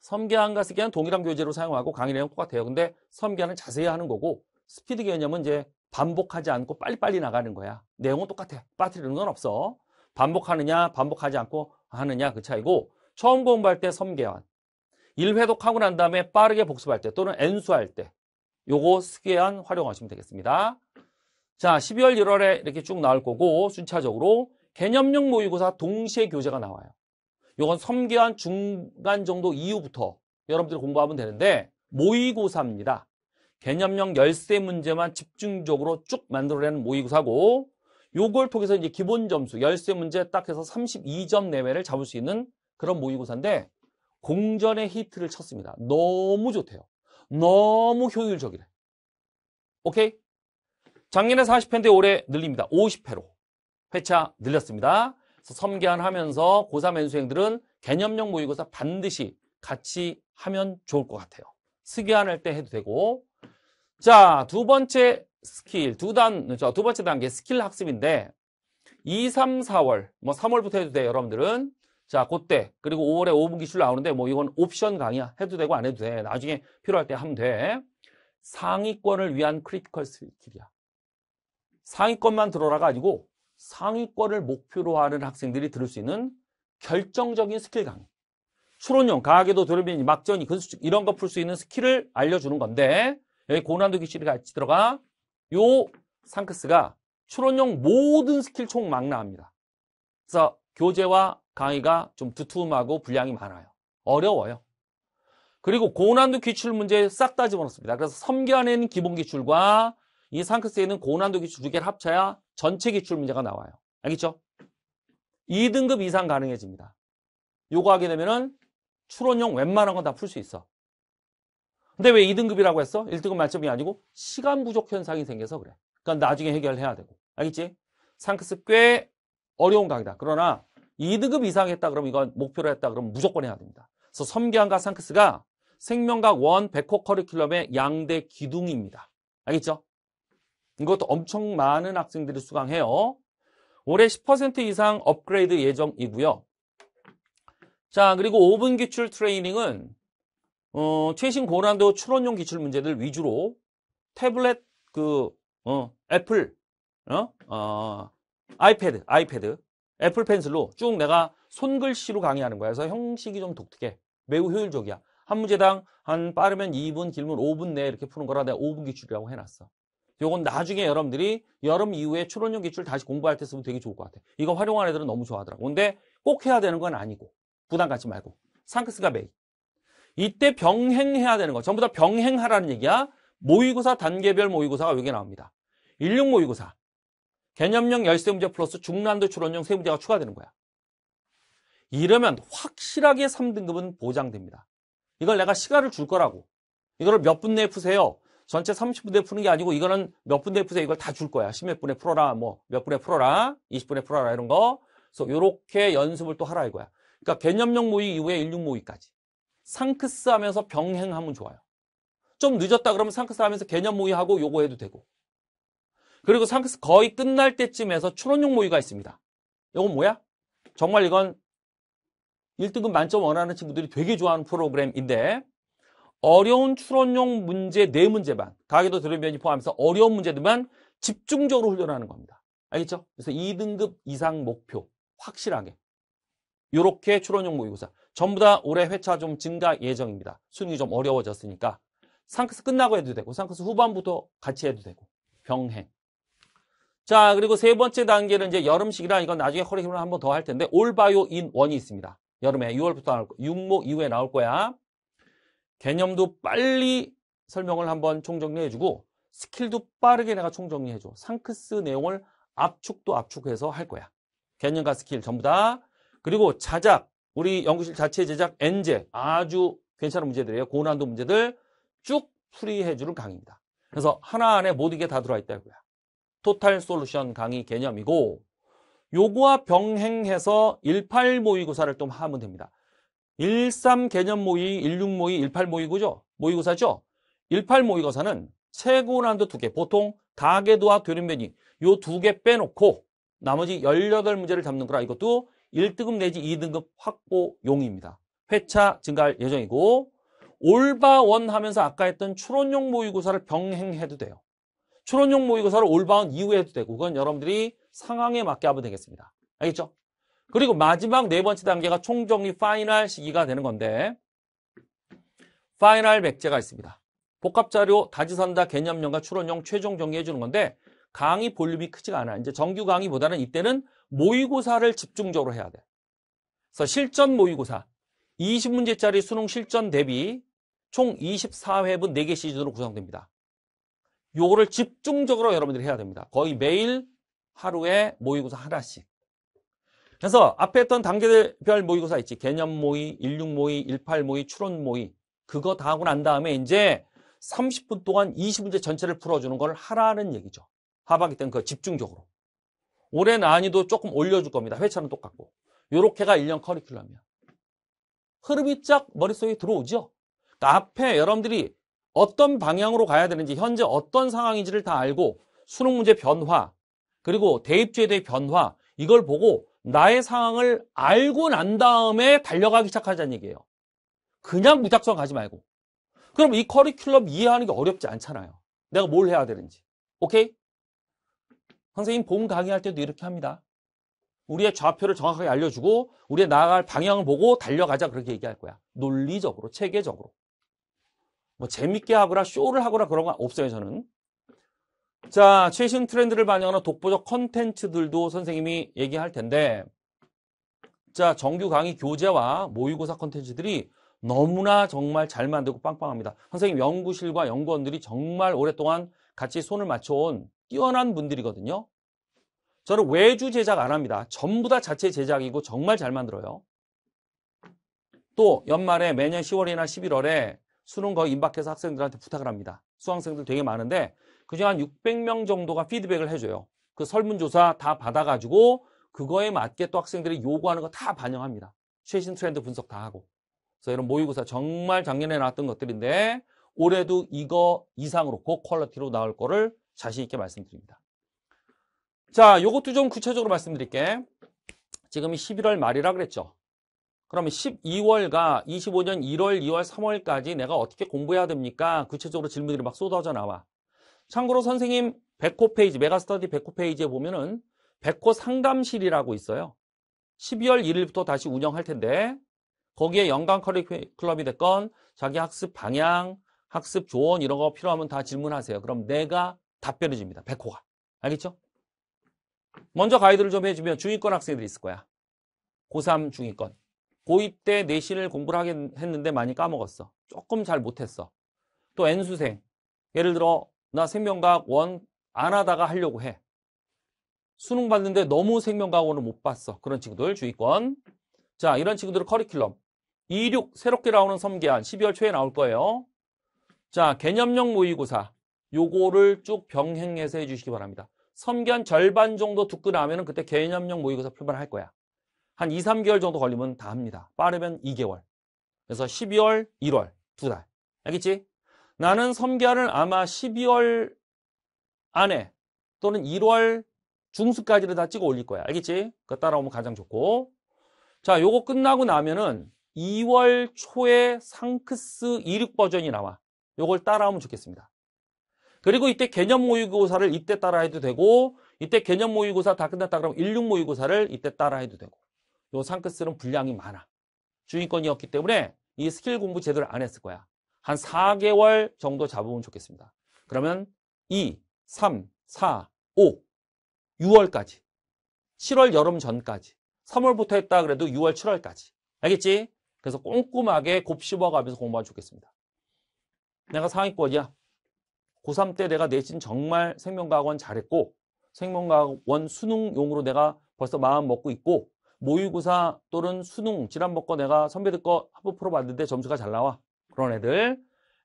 섬기한과 쓰계한 동일한 교재로 사용하고 강의 내용 똑같아요. 근데 섬기한은 자세히 하는 거고 스피드 개념은 이제 반복하지 않고 빨리빨리 나가는 거야. 내용은 똑같아. 빠뜨리는 건 없어. 반복하느냐 반복하지 않고 하느냐 그 차이고 처음 공부할 때 섬계환 1회독하고 난 다음에 빠르게 복습할 때 또는 N수할 때 요거 스계환 활용하시면 되겠습니다. 자, 12월, 1월에 이렇게 쭉 나올 거고 순차적으로 개념형 모의고사 동시에 교재가 나와요. 이건 섬기한 중간 정도 이후부터 여러분들이 공부하면 되는데 모의고사입니다. 개념형 열쇠 문제만 집중적으로 쭉 만들어내는 모의고사고 요걸 통해서 이제 기본 점수 열쇠 문제 딱 해서 32점 내외를 잡을 수 있는 그런 모의고사인데 공전의 히트를 쳤습니다. 너무 좋대요. 너무 효율적이래. 오케이? 작년에 40회인데 올해 늘립니다. 50회로 회차 늘렸습니다. 그래서 섬기환하면서 고3 연수생들은 개념형 모의고사 반드시 같이 하면 좋을 것 같아요. 습기환할때 해도 되고 자, 두 번째 스킬, 두 단, 저, 두 번째 단계 스킬 학습인데, 2, 3, 4월, 뭐 3월부터 해도 돼요, 여러분들은. 자, 그때, 그리고 5월에 5분 기출 나오는데, 뭐 이건 옵션 강의야. 해도 되고 안 해도 돼. 나중에 필요할 때 하면 돼. 상위권을 위한 크리티컬 스킬이야. 상위권만 들어라가 아니고 상위권을 목표로 하는 학생들이 들을 수 있는 결정적인 스킬 강의. 추론용 과학에도 도르비니, 막전이, 근수축 이런 거 풀 수 있는 스킬을 알려주는 건데 여기 고난도 기출이 같이 들어가 요 상크스가 추론용 모든 스킬 총 망라합니다. 그래서 교재와 강의가 좀 두툼하고 분량이 많아요. 어려워요. 그리고 고난도 기출 문제 싹 다 집어넣습니다. 그래서 섬겨낸 기본 기출과 이 상크스에는 고난도 기출 두 개를 합쳐야 전체 기출 문제가 나와요. 알겠죠? 2등급 이상 가능해집니다. 요거 하게 되면은 추론용 웬만한 건 다 풀 수 있어. 근데 왜 2등급이라고 했어? 1등급 만점이 아니고 시간 부족 현상이 생겨서 그래. 그러니까 나중에 해결해야 되고. 알겠지? 상크스 꽤 어려운 강의다. 그러나 2등급 이상 했다 그러면 이건 목표로 했다 그러면 무조건 해야 됩니다. 그래서 섬기안과 상크스가 생명과원 백호 커리큘럼의 양대 기둥입니다. 알겠죠? 이것도 엄청 많은 학생들이 수강해요. 올해 10% 이상 업그레이드 예정이고요. 자, 그리고 5분 기출 트레이닝은 어, 최신 고난도 추론용 기출 문제들 위주로 태블릿 그 어, 애플 어? 어, 아이패드, 아이패드, 애플 펜슬로 쭉 내가 손글씨로 강의하는 거야. 그래서 형식이 좀 독특해. 매우 효율적이야. 한 문제당 한 빠르면 2분, 길면 5분 내에 이렇게 푸는 거라 내가 5분 기출이라고 해놨어. 요건 나중에 여러분들이 여름 이후에 추론형 기출 다시 공부할 때 쓰면 되게 좋을 것 같아. 요 이거 활용하는 애들은 너무 좋아하더라고. 근데 꼭 해야 되는 건 아니고 부담 갖지 말고 상크스가 메이. 이때 병행해야 되는 거. 전부 다 병행하라는 얘기야. 모의고사 단계별 모의고사가 여기 나옵니다. 16 모의고사. 개념형 열세 문제 플러스 중난도 추론형 세 문제가 추가되는 거야. 이러면 확실하게 3등급은 보장됩니다. 이걸 내가 시간을 줄 거라고. 이걸 몇 분 내에 푸세요. 전체 30분에 푸는 게 아니고 이거는 몇 분에 푸세요. 이걸 다 줄 거야. 10몇 분에 풀어라. 뭐 몇 분에 풀어라. 20분에 풀어라. 이런 거. 그래서 이렇게 연습을 또 하라 이거야. 그러니까 개념형 모의 이후에 일륜 모의까지. 상크스 하면서 병행하면 좋아요. 좀 늦었다 그러면 상크스 하면서 개념 모의하고 요거 해도 되고. 그리고 상크스 거의 끝날 때쯤에서 추론용 모의가 있습니다. 이건 뭐야? 정말 이건 1등급 만점 원하는 친구들이 되게 좋아하는 프로그램인데 어려운 추론용 문제 네 문제만 가계도 들으면 포함해서 어려운 문제들만 집중적으로 훈련하는 겁니다. 알겠죠? 그래서 2등급 이상 목표 확실하게 이렇게 추론용 모의고사 전부 다 올해 회차 좀 증가 예정입니다. 수능이 좀 어려워졌으니까 상크스 끝나고 해도 되고 상크스 후반부터 같이 해도 되고 병행 자 그리고 세 번째 단계는 이제 여름식이라 이건 나중에 커리큘럼 한번 더 할 텐데 올바요인 원이 있습니다. 여름에 6월부터 나올 거, 6목 이후에 나올 거야. 개념도 빨리 설명을 한번 총정리해주고 스킬도 빠르게 내가 총정리해줘. 상크스 내용을 압축도 압축해서 할 거야. 개념과 스킬 전부 다. 그리고 자작, 우리 연구실 자체 제작 엔제 아주 괜찮은 문제들이에요. 고난도 문제들 쭉 풀이해주는 강의입니다. 그래서 하나 안에 모든 게 다 들어와 있다고요. 토탈 솔루션 강의 개념이고 요거와 병행해서 18 모의고사를 좀 하면 됩니다. 13 개념 모의, 16 모의, 18모의구죠 모의고사죠. 18 모의고사는 세고 난도 두 개, 보통 다계도와 교림변이 요 두 개 빼놓고 나머지 18문제를 잡는 거라 이것도 1등급 내지 2등급 확보용입니다. 회차 증가할 예정이고 올바원 하면서 아까 했던 추론용 모의고사를 병행해도 돼요. 추론용 모의고사를 올바원 이후에 해도 되고 그건 여러분들이 상황에 맞게 하면 되겠습니다. 알겠죠? 그리고 마지막 네 번째 단계가 총정리 파이널 시기가 되는 건데 파이널 백제가 있습니다. 복합자료, 다지선다, 개념연과 추론용 최종 정리해주는 건데 강의 볼륨이 크지가 않아. 이제 정규 강의보다는 이때는 모의고사를 집중적으로 해야 돼. 그래서 실전 모의고사 20문제짜리 수능 실전 대비 총 24회분 4개 시즌으로 구성됩니다. 요거를 집중적으로 여러분들이 해야 됩니다. 거의 매일 하루에 모의고사 하나씩. 그래서 앞에 했던 단계별 모의고사 있지. 개념 모의, 16 모의, 18 모의, 추론 모의. 그거 다 하고 난 다음에 이제 30분 동안 20문제 전체를 풀어주는 걸 하라는 얘기죠. 하반기 때는 그 집중적으로. 올해 난이도 조금 올려줄 겁니다. 회차는 똑같고. 요렇게가 1년 커리큘럼이야. 흐름이 쫙 머릿속에 들어오죠. 그러니까 앞에 여러분들이 어떤 방향으로 가야 되는지 현재 어떤 상황인지를 다 알고 수능 문제 변화 그리고 대입주에 대해 변화 이걸 보고 나의 상황을 알고 난 다음에 달려가기 시작하자는 얘기예요. 그냥 무작정 가지 말고. 그럼 이 커리큘럼 이해하는 게 어렵지 않잖아요. 내가 뭘 해야 되는지. 오케이? 선생님 봄 강의할 때도 이렇게 합니다. 우리의 좌표를 정확하게 알려주고 우리의 나아갈 방향을 보고 달려가자 그렇게 얘기할 거야. 논리적으로, 체계적으로. 뭐 재밌게 하거나 쇼를 하거나 그런 건 없어요, 저는. 자, 최신 트렌드를 반영하는 독보적 컨텐츠들도 선생님이 얘기할 텐데, 자, 정규 강의 교재와 모의고사 컨텐츠들이 너무나 정말 잘 만들고 빵빵합니다. 선생님 연구실과 연구원들이 정말 오랫동안 같이 손을 맞춰온 뛰어난 분들이거든요. 저는 외주 제작 안 합니다. 전부 다 자체 제작이고 정말 잘 만들어요. 또 연말에 매년 10월이나 11월에 수능 거의 임박해서 학생들한테 부탁을 합니다. 수강생들 되게 많은데 그중 한 600명 정도가 피드백을 해줘요. 그 설문조사 다 받아가지고 그거에 맞게 또 학생들이 요구하는 거 다 반영합니다. 최신 트렌드 분석 다 하고. 그래서 이런 모의고사 정말 작년에 나왔던 것들인데 올해도 이거 이상으로 고 그 퀄리티로 나올 거를 자신 있게 말씀드립니다. 자, 요것도 좀 구체적으로 말씀드릴게. 지금 11월 말이라 그랬죠. 그러면 12월과 25년 1월, 2월, 3월까지 내가 어떻게 공부해야 됩니까? 구체적으로 질문들이 막 쏟아져 나와. 참고로 선생님 백호 페이지, 메가스터디 백호 페이지에 보면은 백호 상담실이라고 있어요. 12월 1일부터 다시 운영할 텐데 거기에 연간 커리큘럼이 됐건 자기 학습 방향, 학습 조언 이런 거 필요하면 다 질문하세요. 그럼 내가 답변해 줍니다. 백호가. 알겠죠? 먼저 가이드를 좀 해주면 중위권 학생들이 있을 거야. 고3 중위권. 고2 때 내신을 공부를 하긴 했는데 많이 까먹었어. 조금 잘 못했어. 또 N수생. 예를 들어 나 생명과학 원안 하다가 하려고 해. 수능 봤는데 너무 생명과학 원을 못 봤어. 그런 친구들 주의권. 자, 이런 친구들은 커리큘럼. 2, 6 새롭게 나오는 섬계안 12월 초에 나올 거예요. 자, 개념형 모의고사. 요거를 쭉 병행해서 해주시기 바랍니다. 섬계안 절반 정도 듣고 나면 그때 개념형 모의고사 출발할 거야. 한 2, 3개월 정도 걸리면 다 합니다. 빠르면 2개월. 그래서 12월, 1월 두 달. 알겠지? 나는 섬기한을 아마 12월 안에 또는 1월 중순까지를 다 찍어 올릴 거야. 알겠지? 그거 따라오면 가장 좋고. 자, 요거 끝나고 나면은 2월 초에 상크스 이륙 버전이 나와. 요걸 따라오면 좋겠습니다. 그리고 이때 개념 모의고사를 이때 따라 해도 되고 이때 개념 모의고사 다 끝났다 그러면 16 모의고사를 이때 따라 해도 되고 요 상크스는 분량이 많아. 주인권이었기 때문에 이 스킬 공부 제대로 안 했을 거야. 한 4개월 정도 잡으면 좋겠습니다. 그러면 2, 3, 4, 5, 6월까지, 7월 여름 전까지, 3월부터 했다 그래도 6월, 7월까지. 알겠지? 그래서 꼼꼼하게 곱씹어가면서 공부하면 좋겠습니다. 내가 상위권이야. 고3 때 내가 내신 정말 생명과학원 잘했고 생명과학원 수능용으로 내가 벌써 마음 먹고 있고 모의고사 또는 수능 지난 번고 내가 선배들 거 한번 풀어봤는데 점수가 잘 나와. 그런 애들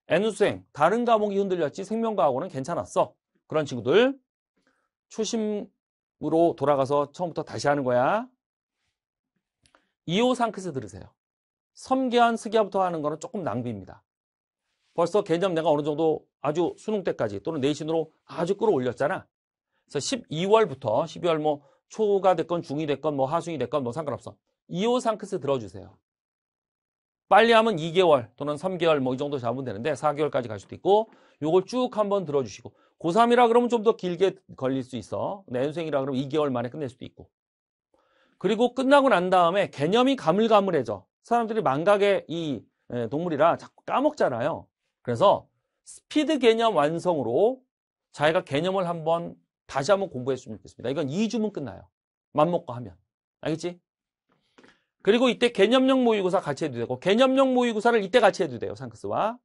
N수행 다른 과목이 흔들렸지 생명과학원은 괜찮았어 그런 친구들 초심으로 돌아가서 처음부터 다시 하는 거야 2호상크스 들으세요 섬기한 스기화부터 하는 거는 조금 낭비입니다 벌써 개념 내가 어느 정도 아주 수능 때까지 또는 내신으로 아주 끌어올렸잖아 그래서 12월부터 12월 뭐 초가 됐건 중이 됐건 뭐 하순이 됐건 뭐 상관없어 2호상크스 들어주세요 빨리 하면 2개월 또는 3개월 뭐 이 정도 잡으면 되는데 4개월까지 갈 수도 있고 요걸 쭉 한번 들어주시고 고3이라 그러면 좀 더 길게 걸릴 수 있어. 내연생이라 그러면 2개월 만에 끝낼 수도 있고. 그리고 끝나고 난 다음에 개념이 가물가물해져. 사람들이 망각의 이 예, 동물이라 자꾸 까먹잖아요. 그래서 스피드 개념 완성으로 자기가 개념을 한번 다시 한번 공부했으면 좋겠습니다. 이건 2주면 끝나요. 맘먹고 하면. 알겠지? 그리고 이때 개념형 모의고사 같이 해도 되고 개념형 모의고사를 이때 같이 해도 돼요. 상크스와.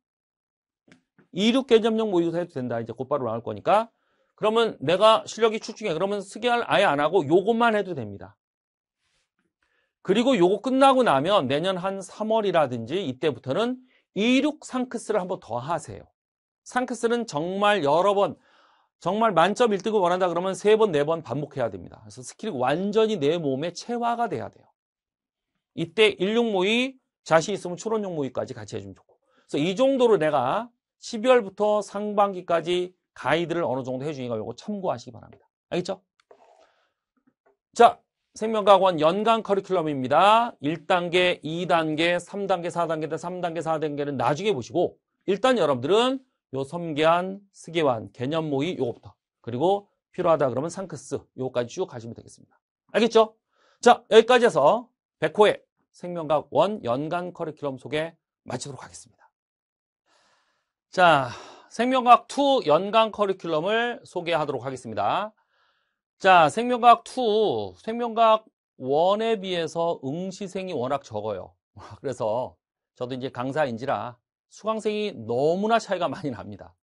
26 개념형 모의고사 해도 된다. 이제 곧바로 나올 거니까. 그러면 내가 실력이 출중해. 그러면 스계할 아예 안 하고 요것만 해도 됩니다. 그리고 요거 끝나고 나면 내년 한 3월이라든지 이때부터는 26 상크스를 한번 더 하세요. 상크스는 정말 여러 번 정말 만점 1등을 원한다 그러면 3번, 4번 반복해야 됩니다. 그래서 스킬이 완전히 내 몸에 체화가 돼야 돼요. 이때 16모의 자신 있으면 초론용 모의까지 같이 해주면 좋고 그래서 이 정도로 내가 12월부터 상반기까지 가이드를 어느 정도 해주니까 이거 참고하시기 바랍니다. 알겠죠? 자, 생명과학원 연간 커리큘럼입니다. 1단계, 2단계, 3단계, 4단계, 3단계, 4단계는 나중에 보시고 일단 여러분들은 요 섬계한, 스계환, 개념 모의 요거부터 그리고 필요하다 그러면 상크스 요거까지 쭉 가시면 되겠습니다. 알겠죠? 자, 여기까지 해서 백호의 생명과학 1 연간 커리큘럼 소개 마치도록 하겠습니다. 자, 생명과학 2 연간 커리큘럼을 소개하도록 하겠습니다. 자, 생명과학 2, 생명과학 1에 비해서 응시생이 워낙 적어요. 그래서 저도 이제 강사인지라 수강생이 너무나 차이가 많이 납니다.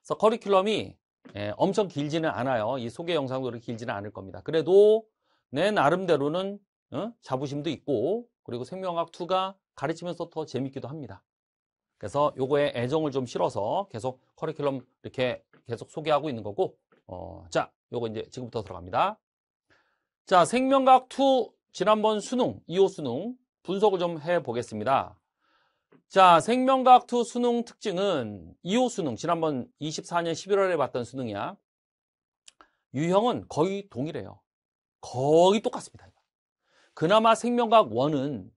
그래서 커리큘럼이 예, 엄청 길지는 않아요. 이 소개 영상도 그렇게 길지는 않을 겁니다. 그래도 내 나름대로는 어? 자부심도 있고 그리고 생명학 2가 가르치면서 더 재밌기도 합니다. 그래서 요거에 애정을 좀 실어서 계속 커리큘럼 이렇게 계속 소개하고 있는 거고 어, 자 요거 이제 지금부터 들어갑니다. 자 생명학 과2 지난번 수능 2호 수능 분석을 좀 해보겠습니다. 자 생명학 과2 수능 특징은 2호 수능 지난번 24년 11월에 봤던 수능이야. 유형은 거의 동일해요. 거의 똑같습니다. 그나마 생명과학 1은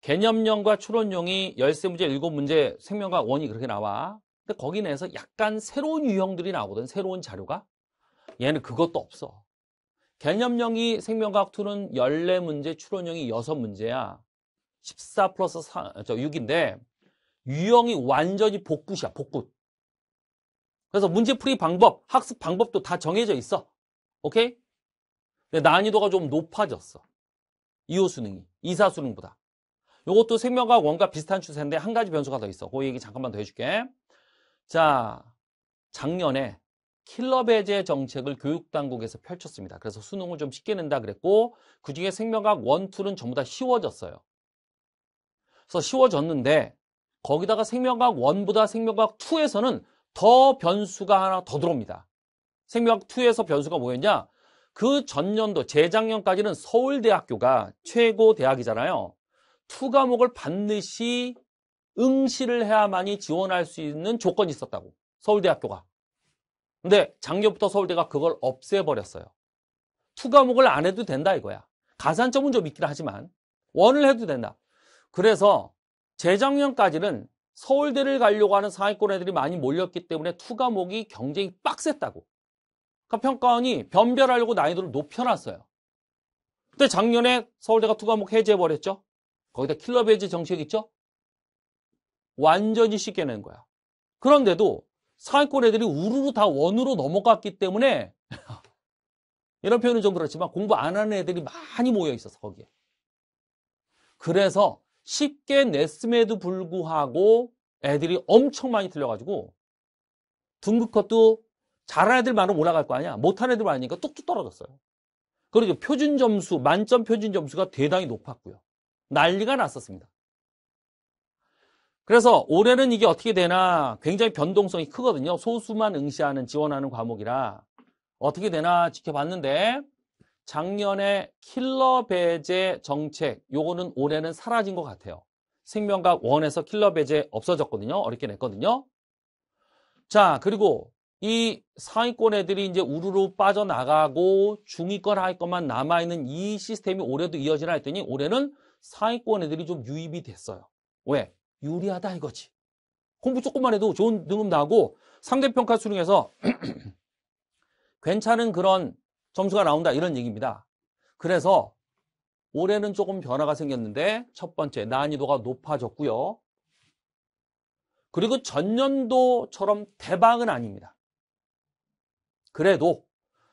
개념형과 추론형이 1 3 문제 7 문제 생명과학 1이 그렇게 나와. 근데 거기 내에서 약간 새로운 유형들이 나오거든. 새로운 자료가. 얘는 그것도 없어. 개념형이 생명과학 2는 14문제, 추론형이 6문제야. 14 플러스 4, 저 6인데 유형이 완전히 복붙이야, 복붙. 그래서 문제풀이 방법, 학습 방법도 다 정해져 있어. 오케이? 근데 난이도가 좀 높아졌어. 2호 수능이 2사 수능보다. 이것도 생명과학 원과 비슷한 추세인데 한 가지 변수가 더 있어. 그 얘기 잠깐만 더 해줄게. 자, 작년에 킬러 배제 정책을 교육당국에서 펼쳤습니다. 그래서 수능을 좀 쉽게 낸다 그랬고 그중에 생명과학 원툴은 전부 다 쉬워졌어요. 그래서 쉬워졌는데 거기다가 생명과학 원보다 생명과학 2에서는더 변수가 하나 더 들어옵니다. 생명과학 2에서 변수가 뭐였냐? 그 전년도 재작년까지는 서울대학교가 최고 대학이잖아요. 투 과목을 반드시 응시를 해야만이 지원할 수 있는 조건이 있었다고. 서울대학교가. 근데 작년부터 서울대가 그걸 없애버렸어요. 투 과목을 안 해도 된다 이거야. 가산점은 좀 있긴 하지만 원을 해도 된다. 그래서 재작년까지는 서울대를 가려고 하는 상위권 애들이 많이 몰렸기 때문에 투 과목이 경쟁이 빡셌다고. 그러니까 평가원이 변별하려고 난이도를 높여놨어요. 근데 작년에 서울대가 투과목 해제해버렸죠. 거기다 킬러 배지 정책 있죠? 완전히 쉽게 낸 거야. 그런데도 상위권 애들이 우르르 다 원으로 넘어갔기 때문에 이런 표현은 좀 그렇지만 공부 안 하는 애들이 많이 모여 있어서 거기에. 그래서 쉽게 냈음에도 불구하고 애들이 엄청 많이 틀려가지고 둥급컷도 잘하는 애들 많으면 올라갈 거 아니야. 못하는 애들많으니까 뚝뚝 떨어졌어요. 그리고 표준 점수, 만점 표준 점수가 대단히 높았고요. 난리가 났었습니다. 그래서 올해는 이게 어떻게 되나 굉장히 변동성이 크거든요. 소수만 응시하는 지원하는 과목이라 어떻게 되나 지켜봤는데 작년에 킬러 배제 정책 요거는 올해는 사라진 것 같아요. 생명과원에서 킬러 배제 없어졌거든요. 어렵게 냈거든요. 자 그리고 이 상위권 애들이 이제 우르르 빠져나가고 중위권 하위권만 남아있는 이 시스템이 올해도 이어지나 했더니 올해는 상위권 애들이 좀 유입이 됐어요. 왜? 유리하다 이거지. 공부 조금만 해도 좋은 능업 나고 상대평가 수능에서 괜찮은 그런 점수가 나온다 이런 얘기입니다. 그래서 올해는 조금 변화가 생겼는데 첫 번째 난이도가 높아졌고요. 그리고 전년도처럼 대박은 아닙니다. 그래도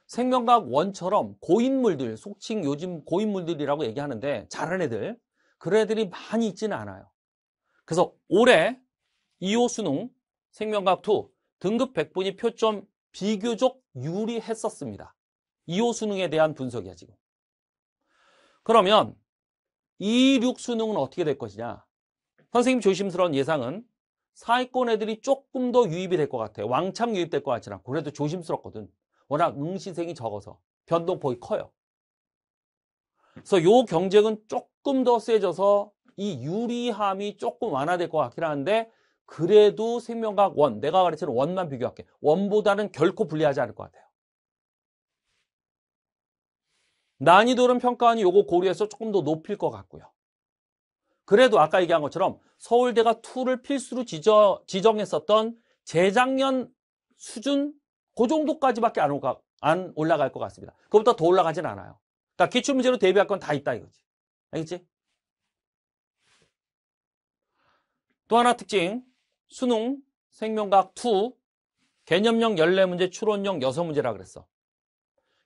생명과학 원처럼 고인물들, 속칭 요즘 고인물들이라고 얘기하는데 잘하는 애들, 그런 애들이 많이 있지는 않아요. 그래서 올해 2호 수능 생명과학2 등급 100분이 표점 비교적 유리했었습니다. 2호 수능에 대한 분석이야 지금. 그러면 26 수능은 어떻게 될 것이냐? 선생님 조심스러운 예상은 사회권 애들이 조금 더 유입이 될 것 같아요. 왕창 유입될 것 같지는 않고 그래도 조심스럽거든. 워낙 응시생이 적어서 변동폭이 커요. 그래서 요 경쟁은 조금 더 세져서 이 유리함이 조금 완화될 것 같긴 한데 그래도 생명과학 원, 내가 가르치는 원만 비교할게. 원보다는 결코 불리하지 않을 것 같아요. 난이도는 평가원이 요거 고려해서 조금 더 높일 것 같고요. 그래도 아까 얘기한 것처럼 서울대가 투를 필수로 지저, 지정했었던 재작년 수준 그 정도까지밖에 안, 올가, 안 올라갈 것 같습니다. 그것보다 더 올라가진 않아요. 그러니까 기출문제로 대비할 건 다 있다 이거지. 알겠지? 또 하나 특징, 수능, 생명과학 2, 개념형 연례문제 추론형 6문제라 그랬어.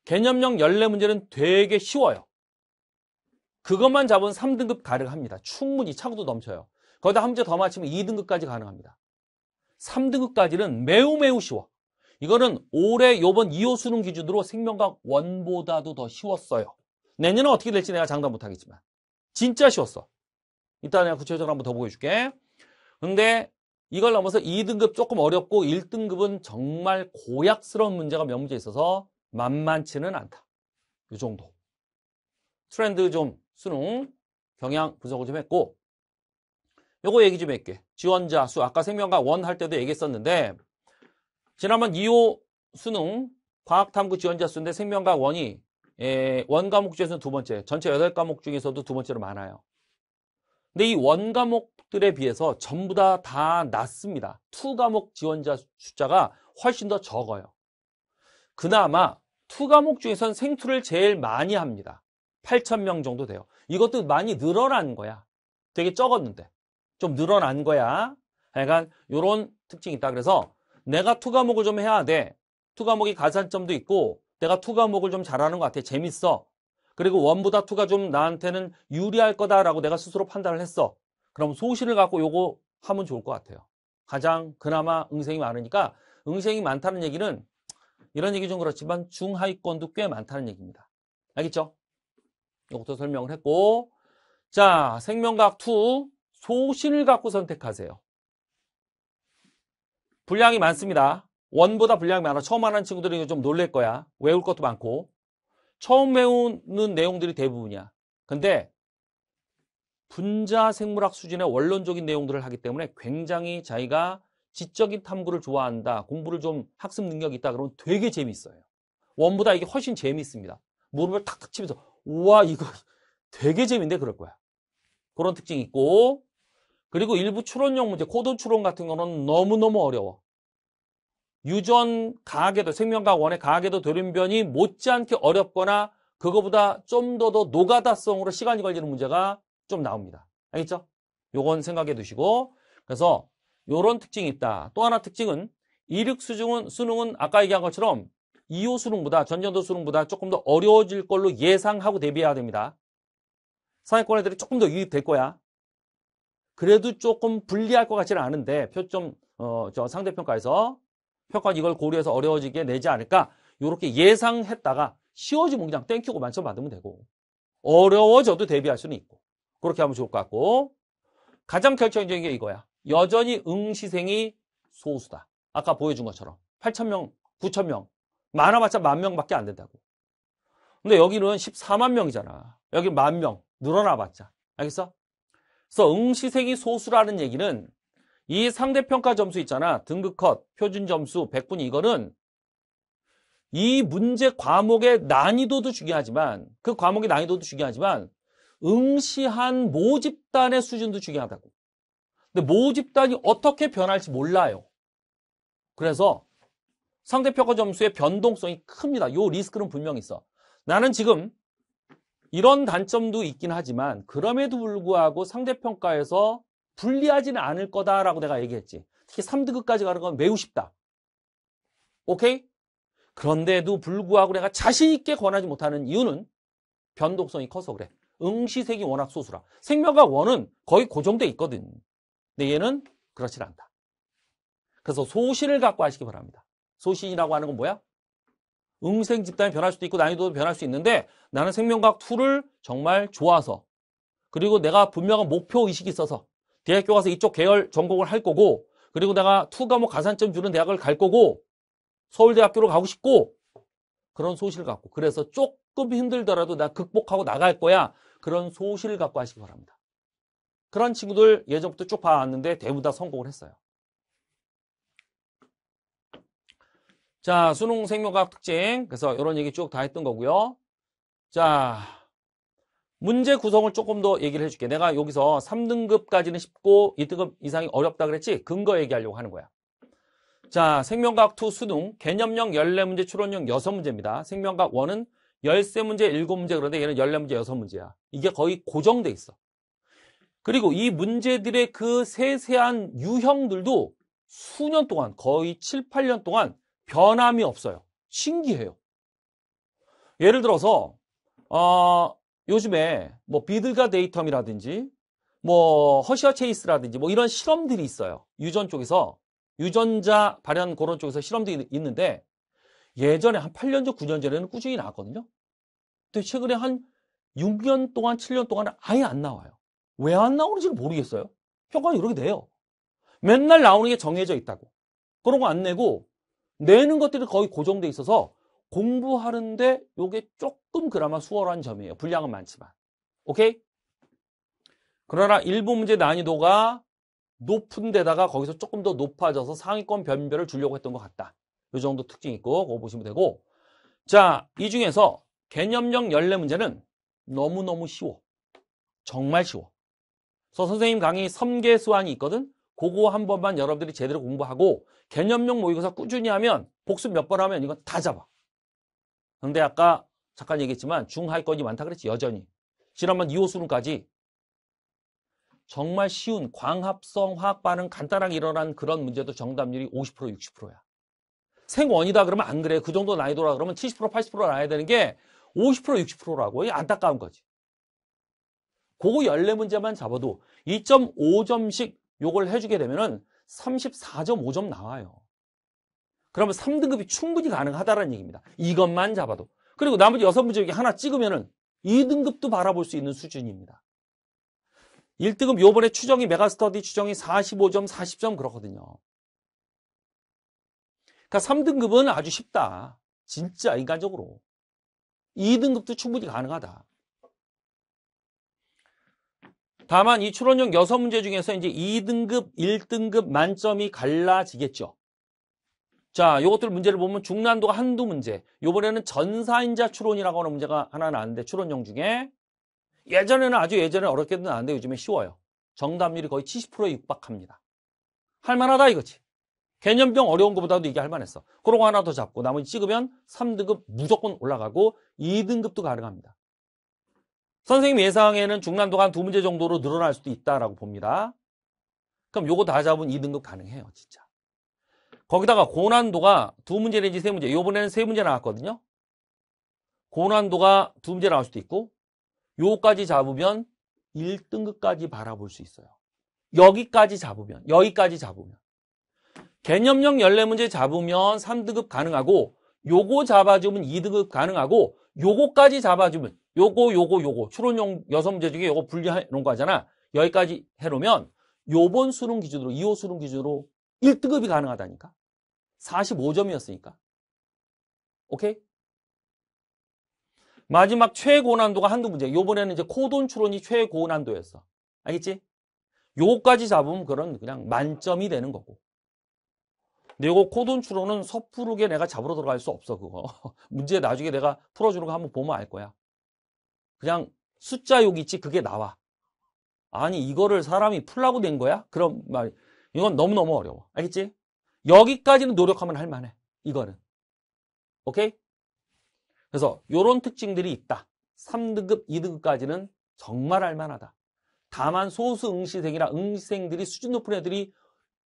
개념형 연례문제는 되게 쉬워요. 그것만 잡은 3등급 가능합니다. 충분히 차고도 넘쳐요. 거기다 한 문제 더 맞히면 2등급까지 가능합니다. 3등급까지는 매우 매우 쉬워. 이거는 올해 요번 2호 수능 기준으로 생명과학 1보다도더 쉬웠어요. 내년은 어떻게 될지 내가 장담 못하겠지만 진짜 쉬웠어. 이따 내가 구체적으로 한번 더 보여줄게. 근데 이걸 넘어서 2등급 조금 어렵고 1등급은 정말 고약스러운 문제가 몇 문제 있어서 만만치는 않다. 이 정도. 트렌드 좀 수능 경향 분석을 좀 했고 요거 얘기 좀 할게. 지원자 수 아까 생명과 원 할 때도 얘기했었는데 지난번 2호 수능 과학탐구 지원자 수인데 생명과 원이 에, 예, 원 과목 중에서는 두 번째, 전체 여덟 과목 중에서도 두 번째로 많아요. 근데 이 원 과목들에 비해서 전부 다 다 낮습니다. 투 과목 지원자 숫자가 훨씬 더 적어요. 그나마 투 과목 중에서는 생투를 제일 많이 합니다. 8천 명 정도 돼요. 이것도 많이 늘어난 거야. 되게 적었는데 좀 늘어난 거야. 약간 이런 특징이 있다. 그래서 내가 투 과목을 좀 해야 돼. 투 과목이 가산점도 있고 내가 투 과목을 좀 잘하는 것 같아. 재밌어. 그리고 원보다 투가 좀 나한테는 유리할 거다라고 내가 스스로 판단을 했어. 그럼 소신을 갖고 요거 하면 좋을 것 같아요. 가장 그나마 응생이 많으니까 응생이 많다는 얘기는 이런 얘기 좀 그렇지만 중하위권도 꽤 많다는 얘기입니다. 알겠죠? 이것도 설명을 했고 자 생명각 2 소신을 갖고 선택하세요. 분량이 많습니다. 원보다 분량이 많아. 처음 하는 친구들은 좀 놀랄 거야. 외울 것도 많고. 처음 외우는 내용들이 대부분이야. 근데 분자 생물학 수준의 원론적인 내용들을 하기 때문에 굉장히 자기가 지적인 탐구를 좋아한다. 공부를 좀 학습 능력이 있다. 그러면 되게 재미있어요 원보다 이게 훨씬 재미있습니다 무릎을 탁탁 치면서 우와 이거 되게 재밌는데 그럴 거야. 그런 특징이 있고 그리고 일부 추론형 문제, 코드 추론 같은 거는 너무너무 어려워. 유전 가학에도 생명과학 원의 가학에도 돌연변이 못지않게 어렵거나 그거보다 좀 더 더 노가다성으로 시간이 걸리는 문제가 좀 나옵니다. 알겠죠? 요건 생각해 두시고 그래서 요런 특징이 있다. 또 하나 특징은 이륙 수중은 수능은 아까 얘기한 것처럼 2호 수능보다 전년도 수능보다 조금 더 어려워질 걸로 예상하고 대비해야 됩니다. 상위권 애들이 조금 더 유입될 거야. 그래도 조금 불리할 것 같지는 않은데 표점 어, 저 상대평가에서 평가 이걸 고려해서 어려워지게 내지 않을까 이렇게 예상했다가 쉬워지 문장 땡큐고 만점 받으면 되고 어려워져도 대비할 수는 있고 그렇게 하면 좋을 것 같고 가장 결정적인 게 이거야. 여전히 응시생이 소수다. 아까 보여준 것처럼 8천명9천명 많아봤자 만 명밖에 안 된다고. 근데 여기는 14만 명이잖아. 여기 만 명. 늘어나봤자. 알겠어? 그래서 응시생이 소수라는 얘기는 이 상대평가 점수 있잖아. 등급컷, 표준 점수, 100분 이거는 이 문제 과목의 난이도도 중요하지만 그 과목의 난이도도 중요하지만 응시한 모집단의 수준도 중요하다고. 근데 모집단이 어떻게 변할지 몰라요. 그래서 상대평가 점수의 변동성이 큽니다. 요 리스크는 분명히 있어. 나는 지금 이런 단점도 있긴 하지만 그럼에도 불구하고 상대평가에서 불리하지는 않을 거다라고 내가 얘기했지. 특히 3등급까지 가는 건 매우 쉽다. 오케이? 그런데도 불구하고 내가 자신 있게 권하지 못하는 이유는 변동성이 커서 그래. 응시색이 워낙 소수라. 생명과 원은 거의 고정돼 그 있거든. 근데 얘는 그렇진 않다. 그래서 소신을 갖고 하시기 바랍니다. 소신이라고 하는 건 뭐야? 응생 집단이 변할 수도 있고 난이도도 변할 수 있는데 나는 생명과학 2를 정말 좋아서 그리고 내가 분명한 목표 의식이 있어서 대학교 가서 이쪽 계열 전공을 할 거고 그리고 내가 2 과목 가산점 주는 대학을 갈 거고 서울대학교로 가고 싶고 그런 소신을 갖고 그래서 조금 힘들더라도 나 극복하고 나갈 거야 그런 소신을 갖고 하시기 바랍니다. 그런 친구들 예전부터 쭉 봐왔는데 대부분 다 성공을 했어요. 자, 수능 생명과학 특징. 그래서 이런 얘기 쭉 다 했던 거고요. 자, 문제 구성을 조금 더 얘기를 해줄게. 내가 여기서 3등급까지는 쉽고 2등급 이상이 어렵다 그랬지? 근거 얘기하려고 하는 거야. 자, 생명과학 2 수능 개념형 14문제, 추론형 6문제입니다. 생명과학 1은 13문제, 7문제 그런데 얘는 14문제, 6문제야. 이게 거의 고정돼 있어. 그리고 이 문제들의 그 세세한 유형들도 수년 동안 거의 7, 8년 동안 변함이 없어요. 신기해요. 예를 들어서 어, 요즘에 뭐 비들가 데이텀이라든지 뭐 허시아 체이스라든지 뭐 이런 실험들이 있어요. 유전 쪽에서 유전자 발현 그런 쪽에서 실험들이 있는데 예전에 한 8년 전, 9년 전에는 꾸준히 나왔거든요. 근데 최근에 한 6년 동안, 7년 동안은 아예 안 나와요. 왜 안 나오는지 모르겠어요. 평가는 이렇게 돼요. 맨날 나오는 게 정해져 있다고. 그런 거 안 내고 내는 것들이 거의 고정돼 있어서 공부하는데 이게 조금 그나마 수월한 점이에요. 분량은 많지만. 오케이? 그러나 일부 문제 난이도가 높은 데다가 거기서 조금 더 높아져서 상위권 변별을 주려고 했던 것 같다. 이 정도 특징 이 있고 그거 보시면 되고 자, 이 중에서 개념형 연례 문제는 너무너무 쉬워. 정말 쉬워. 그래서 선생님 강의 3개 수환이 있거든. 그거 한 번만 여러분들이 제대로 공부하고 개념용 모의고사 꾸준히 하면 복습 몇 번 하면 이건 다 잡아. 근데 아까 잠깐 얘기했지만 중하위권이 많다 그랬지 여전히. 지난번 2호 수능까지 정말 쉬운 광합성 화학 반응 간단하게 일어난 그런 문제도 정답률이 50% 60%야. 생원이다 그러면 안 그래. 그 정도 난이도라 그러면 70% 80% 나야 되는 게 50% 60%라고. 이 안타까운 거지. 그거 14문제만 잡아도 2.5점씩 요걸 해주게 되면은 34.5점 나와요. 그러면 3등급이 충분히 가능하다라는 얘기입니다. 이것만 잡아도. 그리고 나머지 6 문제 여기 하나 찍으면은 2등급도 바라볼 수 있는 수준입니다. 1등급 요번에 추정이 메가스터디 추정이 45점, 40점 그렇거든요. 그러니까 3등급은 아주 쉽다. 진짜 인간적으로. 2등급도 충분히 가능하다. 다만 이 추론형 6문제 중에서 이제 2등급, 1등급 만점이 갈라지겠죠. 자, 이것들 문제를 보면 중난도가 한두 문제. 요번에는 전사인자 추론이라고 하는 문제가 하나 나왔는데 추론형 중에 예전에는 아주 예전에 어렵게도 나왔는데 요즘에 쉬워요. 정답률이 거의 70%에 육박합니다. 할만하다 이거지. 개념병 어려운 것보다도 이게 할만했어. 그러고 하나 더 잡고 나머지 찍으면 3등급 무조건 올라가고 2등급도 가능합니다. 선생님 예상에는 중난도가 한 두 문제 정도로 늘어날 수도 있다라고 봅니다. 그럼 요거 다 잡으면 2등급 가능해요, 진짜. 거기다가 고난도가 두 문제 내지 세 문제, 요번에는 세 문제 나왔거든요. 고난도가 두 문제 나올 수도 있고, 요거까지 잡으면 1등급까지 바라볼 수 있어요. 여기까지 잡으면, 여기까지 잡으면. 개념형 14문제 잡으면 3등급 가능하고, 요거 잡아주면 2등급 가능하고, 요거까지 잡아주면 요거 요거 요거 추론용 여섯 문제 중에 요거 분리해 놓은 거잖아. 하 여기까지 해 놓으면 요번 수능 기준으로 2호 수능 기준으로 1등급이 가능하다니까. 45점이었으니까. 오케이? 마지막 최고난도가 한두 문제. 요번에는 이제 코돈 추론이 최고난도였어. 알겠지? 요거까지 잡으면 그런 그냥 만점이 되는 거고. 근데 요거 코돈 추론은 섣부르게 내가 잡으러 들어갈 수 없어, 그거. 문제 나중에 내가 풀어주는 거 한번 보면 알 거야. 그냥 숫자 욕 있지 그게 나와. 아니 이거를 사람이 풀라고 된 거야? 그럼 말 이건 너무너무 어려워. 알겠지? 여기까지는 노력하면 할 만해. 이거는. 오케이? 그래서 이런 특징들이 있다. 3등급, 2등급까지는 정말 할 만하다. 다만 소수 응시생이나 응시생들이 수준 높은 애들이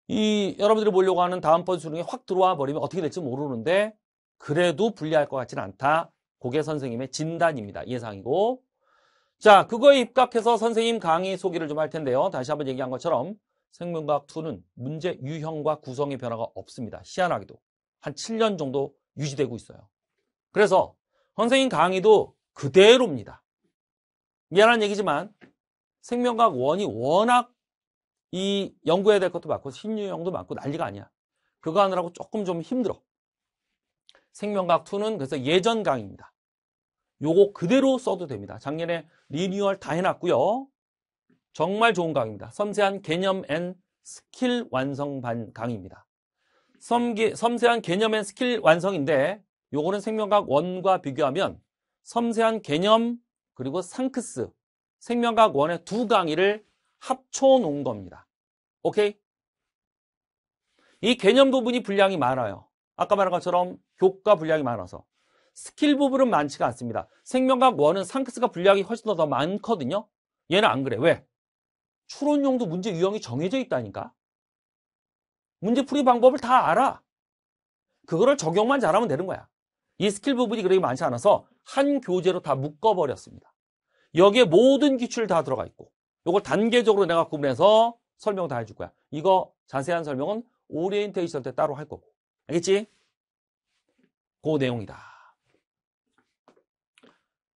이 여러분들이 보려고 하는 다음번 수능에 확 들어와 버리면 어떻게 될지 모르는데 그래도 불리할 것 같지는 않다. 고게 선생님의 진단입니다. 예상이고. 자, 그거에 입각해서 선생님 강의 소개를 좀 할 텐데요. 다시 한번 얘기한 것처럼 생명과학 2는 문제 유형과 구성의 변화가 없습니다. 희한하게도. 한 7년 정도 유지되고 있어요. 그래서 선생님 강의도 그대로입니다. 미안한 얘기지만 생명과학 1이 워낙 이 연구해야 될 것도 많고 신유형도 많고 난리가 아니야. 그거 하느라고 조금 좀 힘들어. 생명과학 2는 그래서 예전 강의입니다. 요거 그대로 써도 됩니다. 작년에 리뉴얼 다 해놨고요. 정말 좋은 강의입니다. 섬세한 개념 앤 스킬 완성반 강의입니다. 섬기, 섬세한 개념 앤 스킬 완성인데 요거는 생명과학 1과 비교하면 섬세한 개념 그리고 상크스 생명과학 1의 두 강의를 합쳐 놓은 겁니다. 오케이? 이 개념 부분이 분량이 많아요. 아까 말한 것처럼 교과 분량이 많아서 스킬 부분은 많지가 않습니다. 생명각 원은 상크스가 분량이 훨씬 더, 더 많거든요. 얘는 안 그래. 왜? 추론용도 문제 유형이 정해져 있다니까. 문제 풀이 방법을 다 알아. 그거를 적용만 잘하면 되는 거야. 이 스킬 부분이 그렇게 많지 않아서 한 교재로 다 묶어버렸습니다. 여기에 모든 기출 다 들어가 있고 이걸 단계적으로 내가 구분해서 설명 다 해줄 거야. 이거 자세한 설명은 오리엔테이션 때 따로 할 거고. 알겠지? 그 내용이다.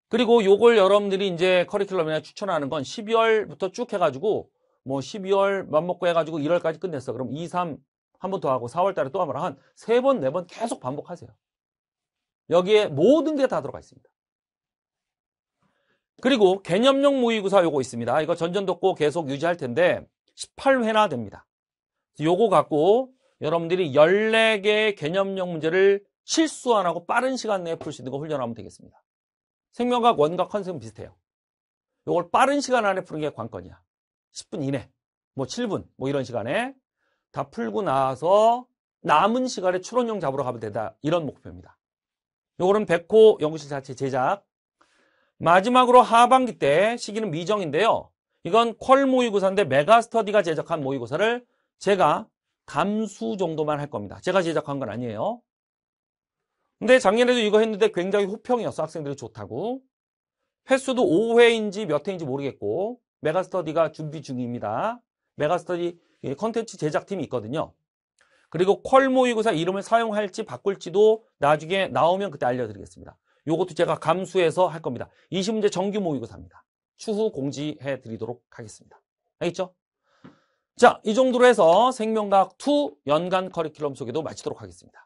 그리고 요걸 여러분들이 이제 커리큘럼이나 추천하는 건 12월부터 쭉 해가지고 뭐 12월 맘먹고 해가지고 1월까지 끝냈어. 그럼 2, 3 한 번 더 하고 4월 달에 또 하면 한세 번, 네번 네 계속 반복하세요. 여기에 모든 게 다 들어가 있습니다. 그리고 개념용 모의고사 요거 있습니다. 이거 전전독고 계속 유지할 텐데 18회나 됩니다. 요거 갖고 여러분들이 14개의 개념용 문제를 실수 안 하고 빠른 시간 내에 풀 수 있는 거 훈련하면 되겠습니다. 생명과학 원과 컨셉은 비슷해요. 이걸 빠른 시간 안에 푸는 게 관건이야. 10분 이내, 뭐 7분, 뭐 이런 시간에 다 풀고 나서 남은 시간에 추론용 잡으러 가면 되다. 이런 목표입니다. 요거는 백호 연구실 자체 제작. 마지막으로 하반기 때 시기는 미정인데요. 이건 퀄 모의고사인데 메가스터디가 제작한 모의고사를 제가 감수 정도만 할 겁니다. 제가 제작한 건 아니에요. 근데 작년에도 이거 했는데 굉장히 호평이었어. 학생들이 좋다고. 횟수도 5회인지 몇 회인지 모르겠고 메가스터디가 준비 중입니다. 메가스터디 예, 컨텐츠 제작팀이 있거든요. 그리고 퀄 모의고사 이름을 사용할지 바꿀지도 나중에 나오면 그때 알려드리겠습니다. 이것도 제가 감수해서 할 겁니다. 20문제 정규 모의고사입니다. 추후 공지해 드리도록 하겠습니다. 알겠죠? 자, 이 정도로 해서 생명과학 2 연간 커리큘럼 소개도 마치도록 하겠습니다.